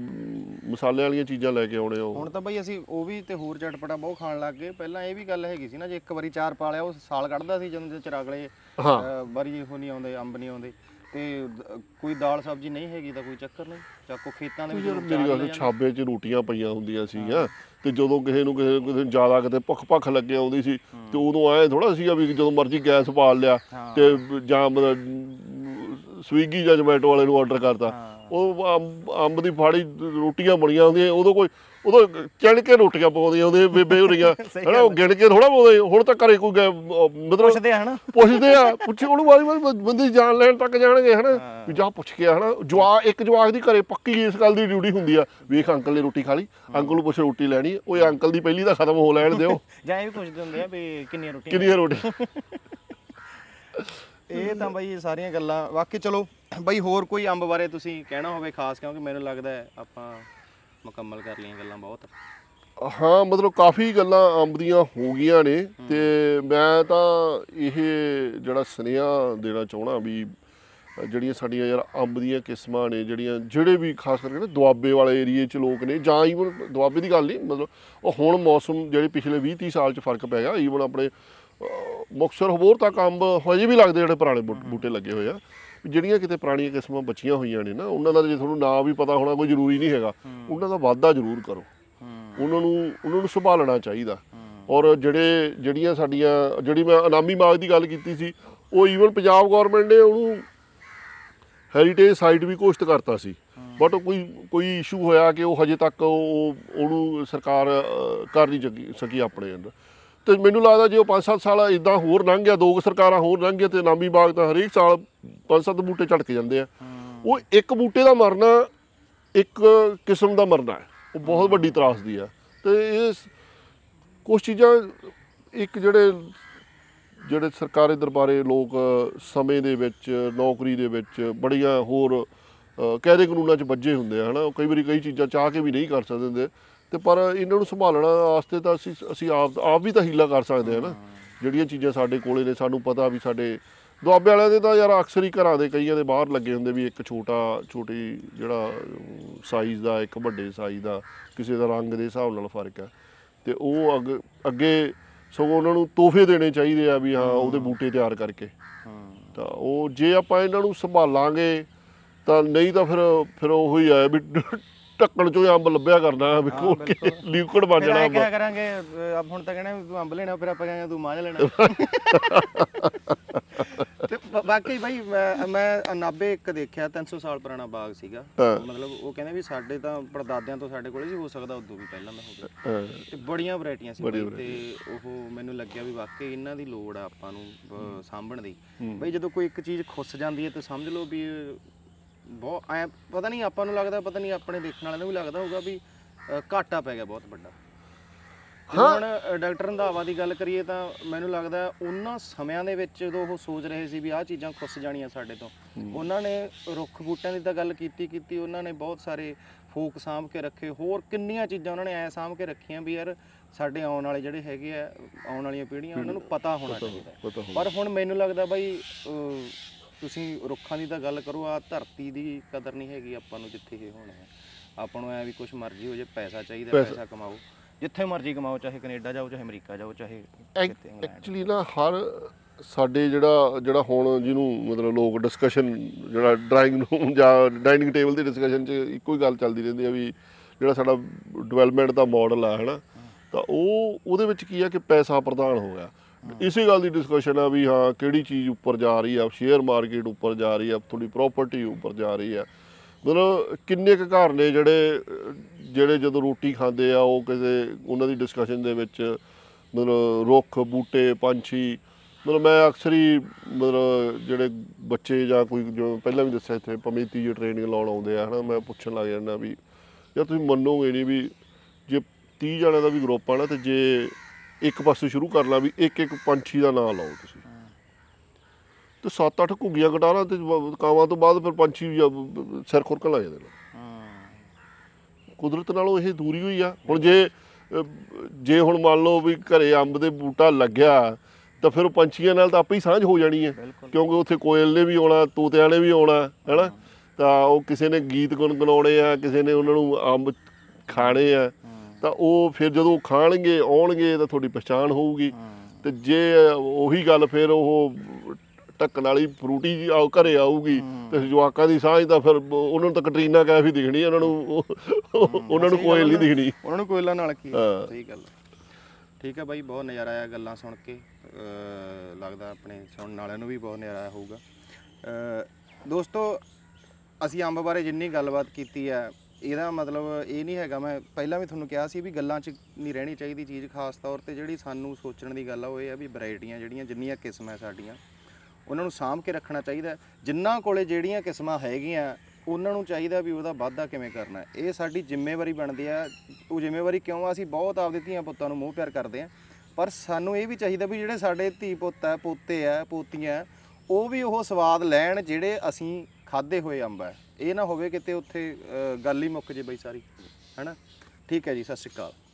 ਮਸਾਲੇ ਵਾਲੀਆਂ ਚੀਜ਼ਾਂ ਲੈ ਕੇ ਆਉਣੇ ਉਹ ਹੁਣ ਤਾਂ ਬਈ ਅਸੀਂ ਉਹ ਵੀ ਤੇ ਹੋਰ ਚਟਪਟਾ ਬਹੁਤ ਖਾਣ ਲੱਗ ਗਏ ਪਹਿਲਾਂ ਇਹ ਵੀ ਗੱਲ ਹੈਗੀ ਸੀ ਨਾ ਜੇ ਇੱਕ ਵਾਰੀ ਚਾਰ ਪਾ ਲਿਆ ਉਹ ਸਾਲ ਕੱਢਦਾ ਸੀ ਜਦੋਂ ਚਰਾਗਲੇ ਵਾਰੀ ਇਹੋ ਨਹੀਂ ਆਉਂਦੇ ਅੰਬ ਨਹੀਂ ਆਉਂਦੇ ਤੇ ਕੋਈ ਦਾਲ ਸਬਜ਼ੀ ਨਹੀਂ ਹੈਗੀ ਤਾਂ ਕੋਈ ਚੱਕਰ ਨਹੀਂ ਚਾਕੋ ਖੇਤਾਂ ਦੇ ਵਿੱਚ ਮੇਰੀ ਗੱਲ ਛਾਬੇ 'ਚ ਰੋਟੀਆਂ ਪਈਆਂ ਹੁੰਦੀਆਂ ਸੀਗੀਆਂ ਤੇ ਜਦੋਂ ਕਿਸੇ ਨੂੰ ਕਿਸੇ ਕਿਸੇ ਨੂੰ ਜ਼ਿਆਦਾ ਕਿਤੇ ਭੁੱਖ ਭੱਖ ਲੱਗੇ ਆਉਂਦੀ ਸੀ ਤੇ ਉਦੋਂ ਐ ਥੋੜਾ ਸੀਗਾ ਵੀ ਜਦੋਂ ਮਰਜ਼ੀ ਗੈਸ ਪਾਲ ਲਿਆ ਤੇ ਜਾਂ ਸਵੀਗੀ ਜਾਂ ਜਮੈਟੋ ਵਾਲੇ ਨੂੰ ਆਰਡਰ ਕਰਤਾ ਉਹ ਅੰਬ ਦੀ ਫਾੜੀ ਰੋਟੀਆਂ ਬਣੀਆਂ ਹੁੰਦੀਆਂ ਉਦੋਂ ਕੋਈ ਉਦੋਂ ਚਣ ਕੇ ਰੋਟੀਆਂ ਪਾਉਂਦੀਆਂ ਉਹਦੇ ਬੇਬੇ ਹੋਰੀਆਂ ਹਨਾ ਉਹ ਗਿਣ ਕੇ ਥੋੜਾ ਬੋਲਦੇ ਹੁਣ ਤਾਂ ਘਰੇ ਕੋਈ ਮਤਲਬ ਪੁੱਛਦੇ ਆ ਹਨਾ ਪੁੱਛਦੇ ਆ ਪੁੱਛੇ ਉਹਨੂੰ ਵਾਰੀ ਬੰਦੀ ਜਾਣ ਲੈਣ ਤੱਕ ਜਾਣਗੇ ਹਨਾ ਵੀ ਜਾ ਪੁੱਛ ਕੇ ਹਨਾ ਜਵਾ ਇੱਕ ਜਵਾਕ ਦੀ ਘਰੇ ਪੱਕੀ ਇਸ ਗੱਲ ਦੀ ਡਿਊਟੀ ਹੁੰਦੀ ਆ ਵੇਖ ਅੰਕਲ ਨੇ ਰੋਟੀ ਖਾ ਲਈ ਅੰਕਲ ਨੂੰ ਪੁੱਛ ਰੋਟੀ ਲੈਣੀ ਓਏ ਅੰਕਲ ਦੀ ਪਹਿਲੀ ਤਾਂ ਖਤਮ ਹੋ ਲੈਣ ਦਿਓ ਜਾਂ ਇਹ ਵੀ ਪੁੱਛਦੇ ਹੁੰਦੇ ਆ ਵੀ ਕਿੰਨੀਆਂ ਰੋਟੀਆਂ ਕਿੰਨੀਆਂ ਰੋਟੀਆਂ ਇਹ ਤਾਂ ਬਾਈ ਸਾਰੀਆਂ ਗੱਲਾਂ ਬਾਕੀ ਚਲੋ ਬਾਈ ਹੋਰ ਕੋਈ ਅੰਬ ਬਾਰੇ ਤੁਸੀਂ ਕਹਿਣਾ ਹੋਵੇ ਖਾਸ ਕਿਉਂਕਿ ਮੈਨੂੰ ਲੱਗਦਾ ਹੈ ਆਪਾਂ ਮੁਕੰਮਲ ਕਰ ਲਈਆਂ ਗੱਲਾਂ ਬਹੁਤ ਹਾਂ ਮਤਲਬ ਕਾਫੀ ਗੱਲਾਂ ਅੰਬ ਦੀਆਂ ਹੋ ਗਈਆਂ ਨੇ ਤੇ ਮੈਂ ਤਾਂ ਇਹ ਜਿਹੜਾ ਸੁਨੇਹਾ ਦੇਣਾ ਚਾਹਣਾ ਵੀ ਜਿਹੜੀਆਂ ਸਾਡੀਆਂ ਯਾਰ ਅੰਬ ਦੀਆਂ ਕਿਸਮਾਂ ਨੇ ਜਿਹੜੀਆਂ ਜਿਹੜੇ ਵੀ ਖਾਸ ਕਰਕੇ ਨਾ ਦੁਆਬੇ ਵਾਲੇ ਏਰੀਏ 'ਚ ਲੋਕ ਨੇ ਜਾਂ ਇਹ ਦੁਆਬੇ ਦੀ ਗੱਲ ਨਹੀਂ ਮਤਲਬ ਉਹ ਹੁਣ ਮੌਸਮ ਜਿਹੜੇ ਪਿਛਲੇ 20 30 ਸਾਲ 'ਚ ਫਰਕ ਪੈ ਗਿਆ ਈਵਨ ਆਪਣੇ ਮੁਕਸਰ ਹੋਰ ਤਾਂ ਕੰਬ ਹਜੇ ਵੀ ਲੱਗਦੇ ਜਿਹੜੇ ਪੁਰਾਣੇ ਬੂਟੇ ਲੱਗੇ ਹੋਏ ਆ ਜਿਹੜੀਆਂ ਕਿਤੇ ਪੁਰਾਣੀਆਂ ਕਿਸਮਾਂ ਬਚੀਆਂ ਹੋਈਆਂ ਨੇ ਨਾ ਉਹਨਾਂ ਦਾ ਜੇ ਤੁਹਾਨੂੰ ਨਾਮ ਵੀ ਪਤਾ ਹੋਣਾ ਕੋਈ ਜ਼ਰੂਰੀ ਨਹੀਂ ਹੈਗਾ ਉਹਨਾਂ ਦਾ ਵਾਅਦਾ ਜ਼ਰੂਰ ਕਰੋ ਉਹਨਾਂ ਨੂੰ ਉਹਨਾਂ ਨੂੰ ਸੰਭਾਲਣਾ ਚਾਹੀਦਾ ਔਰ ਜਿਹੜੇ ਜਿਹੜੀਆਂ ਸਾਡੀਆਂ ਜਿਹੜੀ ਮੈਂ ਅਨਾਮੀ ਮਾਗ ਦੀ ਗੱਲ ਕੀਤੀ ਸੀ ਉਹ ਈਵਨ ਪੰਜਾਬ ਗਵਰਨਮੈਂਟ ਨੇ ਉਹਨੂੰ ਹੈਰੀਟੇਜ ਸਾਈਟ ਵੀ ਕੋਸ਼ਟ ਕਰਤਾ ਸੀ ਬਟ ਕੋਈ ਕੋਈ ਇਸ਼ੂ ਹੋਇਆ ਕਿ ਉਹ ਹਜੇ ਤੱਕ ਉਹ ਉਹਨੂੰ ਸਰਕਾਰ ਕਰ ਨਹੀਂ ਸਕੀ ਆਪਣੇ ਅੰਦਰ ਤੇ ਮੈਨੂੰ ਲੱਗਦਾ ਜੇ ਉਹ 5-7 ਸਾਲ ਇਦਾਂ ਹੋਰ ਲੰਘ ਗਿਆ ਦੋ ਸਰਕਾਰਾਂ ਹੋਰ ਲੰਘ ਗਿਆ ਤੇ ਨਾਮੀ ਬਾਗ ਤਾਂ ਹਰੇਕ ਸਾਲ 5-7 ਬੂਟੇ ਝੜਕ ਜਾਂਦੇ ਆ ਉਹ ਇੱਕ ਬੂਟੇ ਦਾ ਮਰਨਾ ਇੱਕ ਕਿਸਮ ਦਾ ਮਰਨਾ ਹੈ ਉਹ ਬਹੁਤ ਵੱਡੀ ਤਰਾਸਦੀ ਆ ਤੇ ਇਹ ਕੁਝ ਚੀਜ਼ਾਂ ਇੱਕ ਜਿਹੜੇ ਜਿਹੜੇ ਸਰਕਾਰੀ ਦਰਬਾਰੇ ਲੋਕ ਸਮੇਂ ਦੇ ਵਿੱਚ ਨੌਕਰੀ ਦੇ ਵਿੱਚ ਬੜੀਆਂ ਹੋਰ ਕਾਇਦੇ ਕਾਨੂੰਨਾਂ 'ਚ ਵੱਜੇ ਹੁੰਦੇ ਆ ਹਨਾ ਕਈ ਵਾਰੀ ਕਈ ਚੀਜ਼ਾਂ ਚਾਹ ਕੇ ਵੀ ਨਹੀਂ ਕਰ ਸਕਦੇ ਤੇ ਪਰ ਇਹਨਾਂ ਨੂੰ ਸੰਭਾਲਣ ਵਾਸਤੇ ਤਾਂ ਅਸੀਂ ਅਸੀਂ ਆਪ ਆਪ ਵੀ ਤਾਂ ਹੀਲਾ ਕਰ ਸਕਦੇ ਹਾਂ ਨਾ ਜਿਹੜੀਆਂ ਚੀਜ਼ਾਂ ਸਾਡੇ ਕੋਲੇ ਨੇ ਸਾਨੂੰ ਪਤਾ ਵੀ ਸਾਡੇ ਦੁਆਬੇ ਵਾਲਿਆਂ ਦੇ ਤਾਂ ਯਾਰ ਅਕਸਰ ਹੀ ਘਰਾਂ ਦੇ ਕਈਆਂ ਦੇ ਬਾਹਰ ਲੱਗੇ ਹੁੰਦੇ ਵੀ ਇੱਕ ਛੋਟਾ ਛੋਟੀ ਜਿਹੜਾ ਸਾਈਜ਼ ਦਾ ਇੱਕ ਵੱਡੇ ਸਾਈਜ਼ ਦਾ ਕਿਸੇ ਦਾ ਰੰਗ ਦੇ ਹਿਸਾਬ ਨਾਲ ਫਰਕ ਹੈ ਤੇ ਉਹ ਅੱਗੇ ਸਗੋਂ ਉਹਨਾਂ ਨੂੰ ਤੋਹਫੇ ਦੇਣੇ ਚਾਹੀਦੇ ਆ ਵੀ ਹਾਂ ਉਹਦੇ ਬੂਟੇ ਤਿਆਰ ਕਰਕੇ ਤਾਂ ਉਹ ਜੇ ਆਪਾਂ ਇਹਨਾਂ ਨੂੰ ਸੰਭਾਲਾਂਗੇ ਤਾਂ ਨਹੀਂ ਤਾਂ ਫਿਰ ਫਿਰ ਹੀ ਆ ਵੀ ਟੱਕਣ ਚੋਂ ਅੰਬ ਲੱਭਿਆ ਕਰਦਾ ਵੀ ਕੋਲ ਲਿਕਵਿਡ ਬਣ ਜਾਣਾ ਅੰਬ ਕੀ ਕਰਾਂਗੇ ਅਬ ਹੁਣ ਤਾਂ ਕਹਿੰਦੇ ਤੂੰ ਅੰਬ ਲੈਣਾ ਫਿਰ ਆਪਾਂ ਕਹਿੰਦੇ ਤੂੰ ਮਾਝ ਲੈਣਾ ਤੇ ਬਾਕੀ ਭਾਈ ਮੈਂ ਅਨਾਬੇ ਇੱਕ ਦੇਖਿਆ 300 ਸਾਲ ਪੁਰਾਣਾ ਬਾਗ ਸੀਗਾ ਮਤਲਬ ਉਹ ਕਹਿੰਦੇ ਵੀ ਸਾਡੇ ਤਾਂ ਪਰਦਾਦਿਆਂ ਤੋਂ ਸਾਡੇ ਕੋਲੇ ਸੀ ਹੋ ਸਕਦਾ ਉਦੋਂ ਵੀ ਪਹਿਲਾਂ ਦਾ ਹੋਵੇ ਤੇ ਬੜੀਆਂ ਵੈਰਾਈਟੀਆਂ ਸੀ ਤੇ ਉਹ ਮੈਨੂੰ ਲੱਗਿਆ ਵੀ ਵਾਕਈ ਇਹਨਾਂ ਦੀ ਲੋੜ ਆ ਆਪਾਂ ਨੂੰ ਸਾਂਭਣ ਦੀ ਭਾਈ ਜਦੋਂ ਕੋਈ ਇੱਕ ਚੀਜ਼ ਖੁੱਸ ਜਾਂਦੀ ਹੈ ਤੇ ਸਮਝ ਲਓ ਵੀ ਬਹੁਤ ਐ ਪਤਾ ਨਹੀਂ ਆਪਾਂ ਨੂੰ ਲੱਗਦਾ ਪਤਾ ਨਹੀਂ ਆਪਣੇ ਦੇਖਣ ਵਾਲਿਆਂ ਨੂੰ ਵੀ ਲੱਗਦਾ ਹੋਊਗਾ ਵੀ ਘਾਟਾ ਪੈ ਗਿਆ ਬਹੁਤ ਵੱਡਾ ਹੁਣ ਡਾਕਟਰ ਰੰਧਾਵਾ ਦੀ ਗੱਲ ਕਰੀਏ ਤਾਂ ਮੈਨੂੰ ਲੱਗਦਾ ਉਹਨਾਂ ਸਮਿਆਂ ਦੇ ਵਿੱਚ ਜਦੋਂ ਉਹ ਸੋਚ ਰਹੇ ਸੀ ਵੀ ਆਹ ਚੀਜ਼ਾਂ ਖੁੱਸ ਜਾਣੀਆਂ ਸਾਡੇ ਤੋਂ ਉਹਨਾਂ ਨੇ ਰੁੱਖ ਬੂਟਿਆਂ ਦੀ ਤਾਂ ਗੱਲ ਕੀਤੀ ਕੀਤੀ ਉਹਨਾਂ ਨੇ ਬਹੁਤ ਸਾਰੇ ਫੋਕ ਸਾਂਭ ਕੇ ਰੱਖੇ ਹੋਰ ਕਿੰਨੀਆਂ ਚੀਜ਼ਾਂ ਉਹਨਾਂ ਨੇ ਐ ਸਾਂਭ ਕੇ ਰੱਖੀਆਂ ਵੀ ਯਾਰ ਸਾਡੇ ਆਉਣ ਵਾਲੇ ਜਿਹੜੇ ਹੈਗੇ ਆ ਆਉਣ ਵਾਲੀਆਂ ਪੀੜ੍ਹੀਆਂ ਉਹਨਾਂ ਨੂੰ ਪਤਾ ਹੋਣਾ ਚਾਹੀਦਾ ਪਰ ਹੁਣ ਮੈਨੂੰ ਲੱਗਦਾ ਬਾਈ ਤੁਸੀਂ ਰੁੱਖਾਂ ਦੀ ਤਾਂ ਗੱਲ ਕਰੋ ਆ ਧਰਤੀ ਦੀ ਕਦਰ ਨਹੀਂ ਹੈਗੀ ਆਪਾਂ ਨੂੰ ਜਿੱਥੇ ਇਹ ਹੋਣਾ ਹੈ ਆਪਾਂ ਨੂੰ ਐ ਵੀ ਕੁਝ ਮਰਜ਼ੀ ਹੋ ਜੇ ਪੈਸਾ ਚਾਹੀਦਾ ਪੈਸਾ ਕਮਾਓ ਜਿੱਥੇ ਮਰਜ਼ੀ ਕਮਾਓ ਚਾਹੇ ਕੈਨੇਡਾ ਜਾਓ ਚਾਹੇ ਅਮਰੀਕਾ ਜਾਓ ਚਾਹੇ ਐਕਚੁਅਲੀ ਨਾ ਹਰ ਸਾਡੇ ਜਿਹੜਾ ਜਿਹੜਾ ਹੁਣ ਜਿਹਨੂੰ ਮਤਲਬ ਲੋਕ ਡਿਸਕਸ਼ਨ ਜਿਹੜਾ ਡਰਾਇੰਗ ਰੂਮ ਜਾਂ ਡਾਈਨਿੰਗ ਟੇਬਲ ਦੀ ਡਿਸਕਸ਼ਨ 'ਚ ਇੱਕੋ ਹੀ ਗੱਲ ਚੱਲਦੀ ਰਹਿੰਦੀ ਆ ਵੀ ਜਿਹੜਾ ਸਾਡਾ ਡਿਵੈਲਪਮੈਂਟ ਦਾ ਮਾਡਲ ਆ ਹਨਾ ਤਾਂ ਉਹ ਉਹਦੇ ਵਿੱਚ ਕੀ ਆ ਕਿ ਪੈਸਾ ਪ੍ਰਧਾਨ ਹੋ ਗਿਆ ਇਸੇ ਗੱਲ ਦੀ ਡਿਸਕਸ਼ਨ ਆ ਵੀ ਹਾਂ ਕਿਹੜੀ ਚੀਜ਼ ਉੱਪਰ ਜਾ ਰਹੀ ਆ ਸ਼ੇਅਰ ਮਾਰਕੀਟ ਉੱਪਰ ਜਾ ਰਹੀ ਆ ਤੁਹਾਡੀ ਪ੍ਰਾਪਰਟੀ ਉੱਪਰ ਜਾ ਰਹੀ ਆ ਮਤਲਬ ਕਿੰਨੇ ਕੁ ਘਰ ਨੇ ਜਿਹੜੇ ਜਿਹੜੇ ਜਦੋਂ ਰੋਟੀ ਖਾਂਦੇ ਆ ਉਹ ਕਿਸੇ ਉਹਨਾਂ ਦੀ ਡਿਸਕਸ਼ਨ ਦੇ ਵਿੱਚ ਮਤਲਬ ਰੁੱਖ ਬੂਟੇ ਪੰਛੀ ਮਤਲਬ ਮੈਂ ਅਕਸਰ ਹੀ ਮਤਲਬ ਜਿਹੜੇ ਬੱਚੇ ਜਾਂ ਕੋਈ ਜੋ ਪਹਿਲਾਂ ਵੀ ਦੱਸਿਆ ਇੱਥੇ ਪਮੇਤੀ ਜੀ ਟ੍ਰੇਨਿੰਗ ਲਾਉਣ ਆਉਂਦੇ ਆ ਹਨਾ ਮੈਂ ਪੁੱਛਣ ਲੱਗ ਜਾਂਦਾ ਵੀ ਜੇ ਤੁਸੀਂ ਮੰਨੋਗੇ ਨਹੀਂ ਵੀ ਜੇ 30 ਜਣਿਆਂ ਦਾ ਵੀ ਗਰੁੱਪ ਆ ਤੇ ਜੇ ਇੱਕ ਪਾਸੇ ਸ਼ੁਰੂ ਕਰ ਲਾ ਵੀ ਇੱਕ ਇੱਕ ਪੰਛੀ ਦਾ ਨਾਮ ਲਾਓ ਤੁਸੀਂ ਤੇ 7-8 ਘੁੱਗੀਆਂ ਗਟਾਰਾਂ ਤੇ ਕਾਵਾਂ ਤੋਂ ਬਾਅਦ ਫਿਰ ਪੰਛੀ ਸਿਰ ਖੁਰਕ ਲਾ ਜਾਂਦੇ ਨੇ ਕੁਦਰਤ ਨਾਲੋਂ ਇਹ ਦੂਰੀ ਹੋਈ ਆ ਹੁਣ ਜੇ ਜੇ ਹੁਣ ਮੰਨ ਲਓ ਵੀ ਘਰੇ ਅੰਬ ਦੇ ਬੂਟਾ ਲੱਗਿਆ ਤਾਂ ਫਿਰ ਉਹ ਪੰਛੀਆਂ ਨਾਲ ਤਾਂ ਆਪੇ ਹੀ ਸਾਂਝ ਹੋ ਜਾਣੀ ਹੈ ਕਿਉਂਕਿ ਉੱਥੇ ਕੋਇਲ ਨੇ ਵੀ ਆਉਣਾ ਤੋਤਿਆਂ ਨੇ ਵੀ ਆਉਣਾ ਹੈਨਾ ਤਾਂ ਉਹ ਕਿਸੇ ਨੇ ਗੀਤ ਗੁਣ ਗਣਾਉਣੇ ਆ ਕਿਸੇ ਨੇ ਉਹਨਾਂ ਨੂੰ ਅੰਬ ਖਾਣੇ ਆ ਤਾਂ ਉਹ ਫਿਰ ਜਦੋਂ ਖਾਣਗੇ ਆਉਣਗੇ ਤਾਂ ਤੁਹਾਡੀ ਪਛਾਣ ਹੋਊਗੀ ਤੇ ਜੇ ਉਹੀ ਗੱਲ ਫਿਰ ਉਹ ਟੱਕਣ ਵਾਲੀ ਫਰੂਟੀ ਜੀ ਆਉ ਘਰੇ ਆਊਗੀ ਤੇ ਜਵਾਕਾਂ ਦੀ ਸਾਂਝ ਤਾਂ ਫਿਰ ਉਹਨਾਂ ਨੂੰ ਤਾਂ ਕਟਰੀਨਾ ਕੈਫ ਹੀ ਦਿਖਣੀ ਉਹਨਾਂ ਨੂੰ ਉਹਨਾਂ ਨੂੰ ਕੋਇਲ ਨਹੀਂ ਦਿਖਣੀ ਉਹਨਾਂ ਨੂੰ ਕੋਇਲਾਂ ਨਾਲ ਕੀ ਸਹੀ ਗੱਲ ਠੀਕ ਹੈ ਬਾਈ ਬਹੁਤ ਨਜ਼ਾਰਾ ਆਇਆ ਗੱਲਾਂ ਸੁਣ ਕੇ ਲੱਗਦਾ ਆਪਣੇ ਸੁਣਨ ਵਾਲਿਆਂ ਨੂੰ ਵੀ ਬਹੁਤ ਨਜ਼ਾਰਾ ਆਇਆ ਹੋਊਗਾ ਦੋਸਤੋ ਅਸੀਂ ਅੰਬ ਬਾਰੇ ਜਿੰਨੀ ਗੱਲਬਾਤ ਕੀਤੀ ਹੈ ਇਹਦਾ ਮਤਲਬ ਇਹ ਨਹੀਂ ਹੈਗਾ ਮੈਂ ਪਹਿਲਾਂ ਵੀ ਤੁਹਾਨੂੰ ਕਿਹਾ ਸੀ ਵੀ ਗੱਲਾਂ 'ਚ ਨਹੀਂ ਰਹਿਣੀ ਚਾਹੀਦੀ ਚੀਜ਼ ਖਾਸ ਤੌਰ ਤੇ ਜਿਹੜੀ ਸਾਨੂੰ ਸੋਚਣ ਦੀ ਗੱਲ ਆ ਉਹ ਇਹ ਆ ਵੀ ਵੈਰਾਈਟੀਆਂ ਜਿਹੜੀਆਂ ਜਿੰਨੀਆਂ ਕਿਸਮਾਂ ਸਾਡੀਆਂ ਉਹਨਾਂ ਨੂੰ ਸਾਂਭ ਕੇ ਰੱਖਣਾ ਚਾਹੀਦਾ ਜਿੰਨਾ ਕੋਲੇ ਜਿਹੜੀਆਂ ਕਿਸਮਾਂ ਹੈਗੀਆਂ ਉਹਨਾਂ ਨੂੰ ਚਾਹੀਦਾ ਵੀ ਉਹਦਾ ਵਾਧਾ ਕਿਵੇਂ ਕਰਨਾ ਇਹ ਸਾਡੀ ਜ਼ਿੰਮੇਵਾਰੀ ਬਣਦੀ ਆ ਉਹ ਜ਼ਿੰਮੇਵਾਰੀ ਕਿਉਂ ਆ ਅਸੀਂ ਬਹੁਤ ਆਪਦੇ ਧੀਆਂ ਪੁੱਤਾਂ ਨੂੰ ਮੋਹ ਪਿਆਰ ਕਰਦੇ ਆ ਪਰ ਸਾਨੂੰ ਇਹ ਵੀ ਚਾਹੀਦਾ ਵੀ ਜਿਹੜੇ ਸਾਡੇ ਧੀ ਪੁੱਤ ਆ ਪੋਤੇ ਆ ਪੋਤੀਆਂ ਉਹ ਵੀ ਉਹ ਸਵਾਦ ਲੈਣ ਜਿਹੜੇ ਅਸੀਂ ਖਾਦੇ ਹੋਏ ਅੰਬ ਆ ਇਹ ਨਾ ਹੋਵੇ ਕਿਤੇ ਉੱਥੇ ਗੱਲ ਹੀ ਮੁੱਕ ਜੇ ਬਈ ਸਾਰੀ ਹੈਨਾ ਠੀਕ ਹੈ ਜੀ ਸਤਿ ਸ਼੍ਰੀ ਅਕਾਲ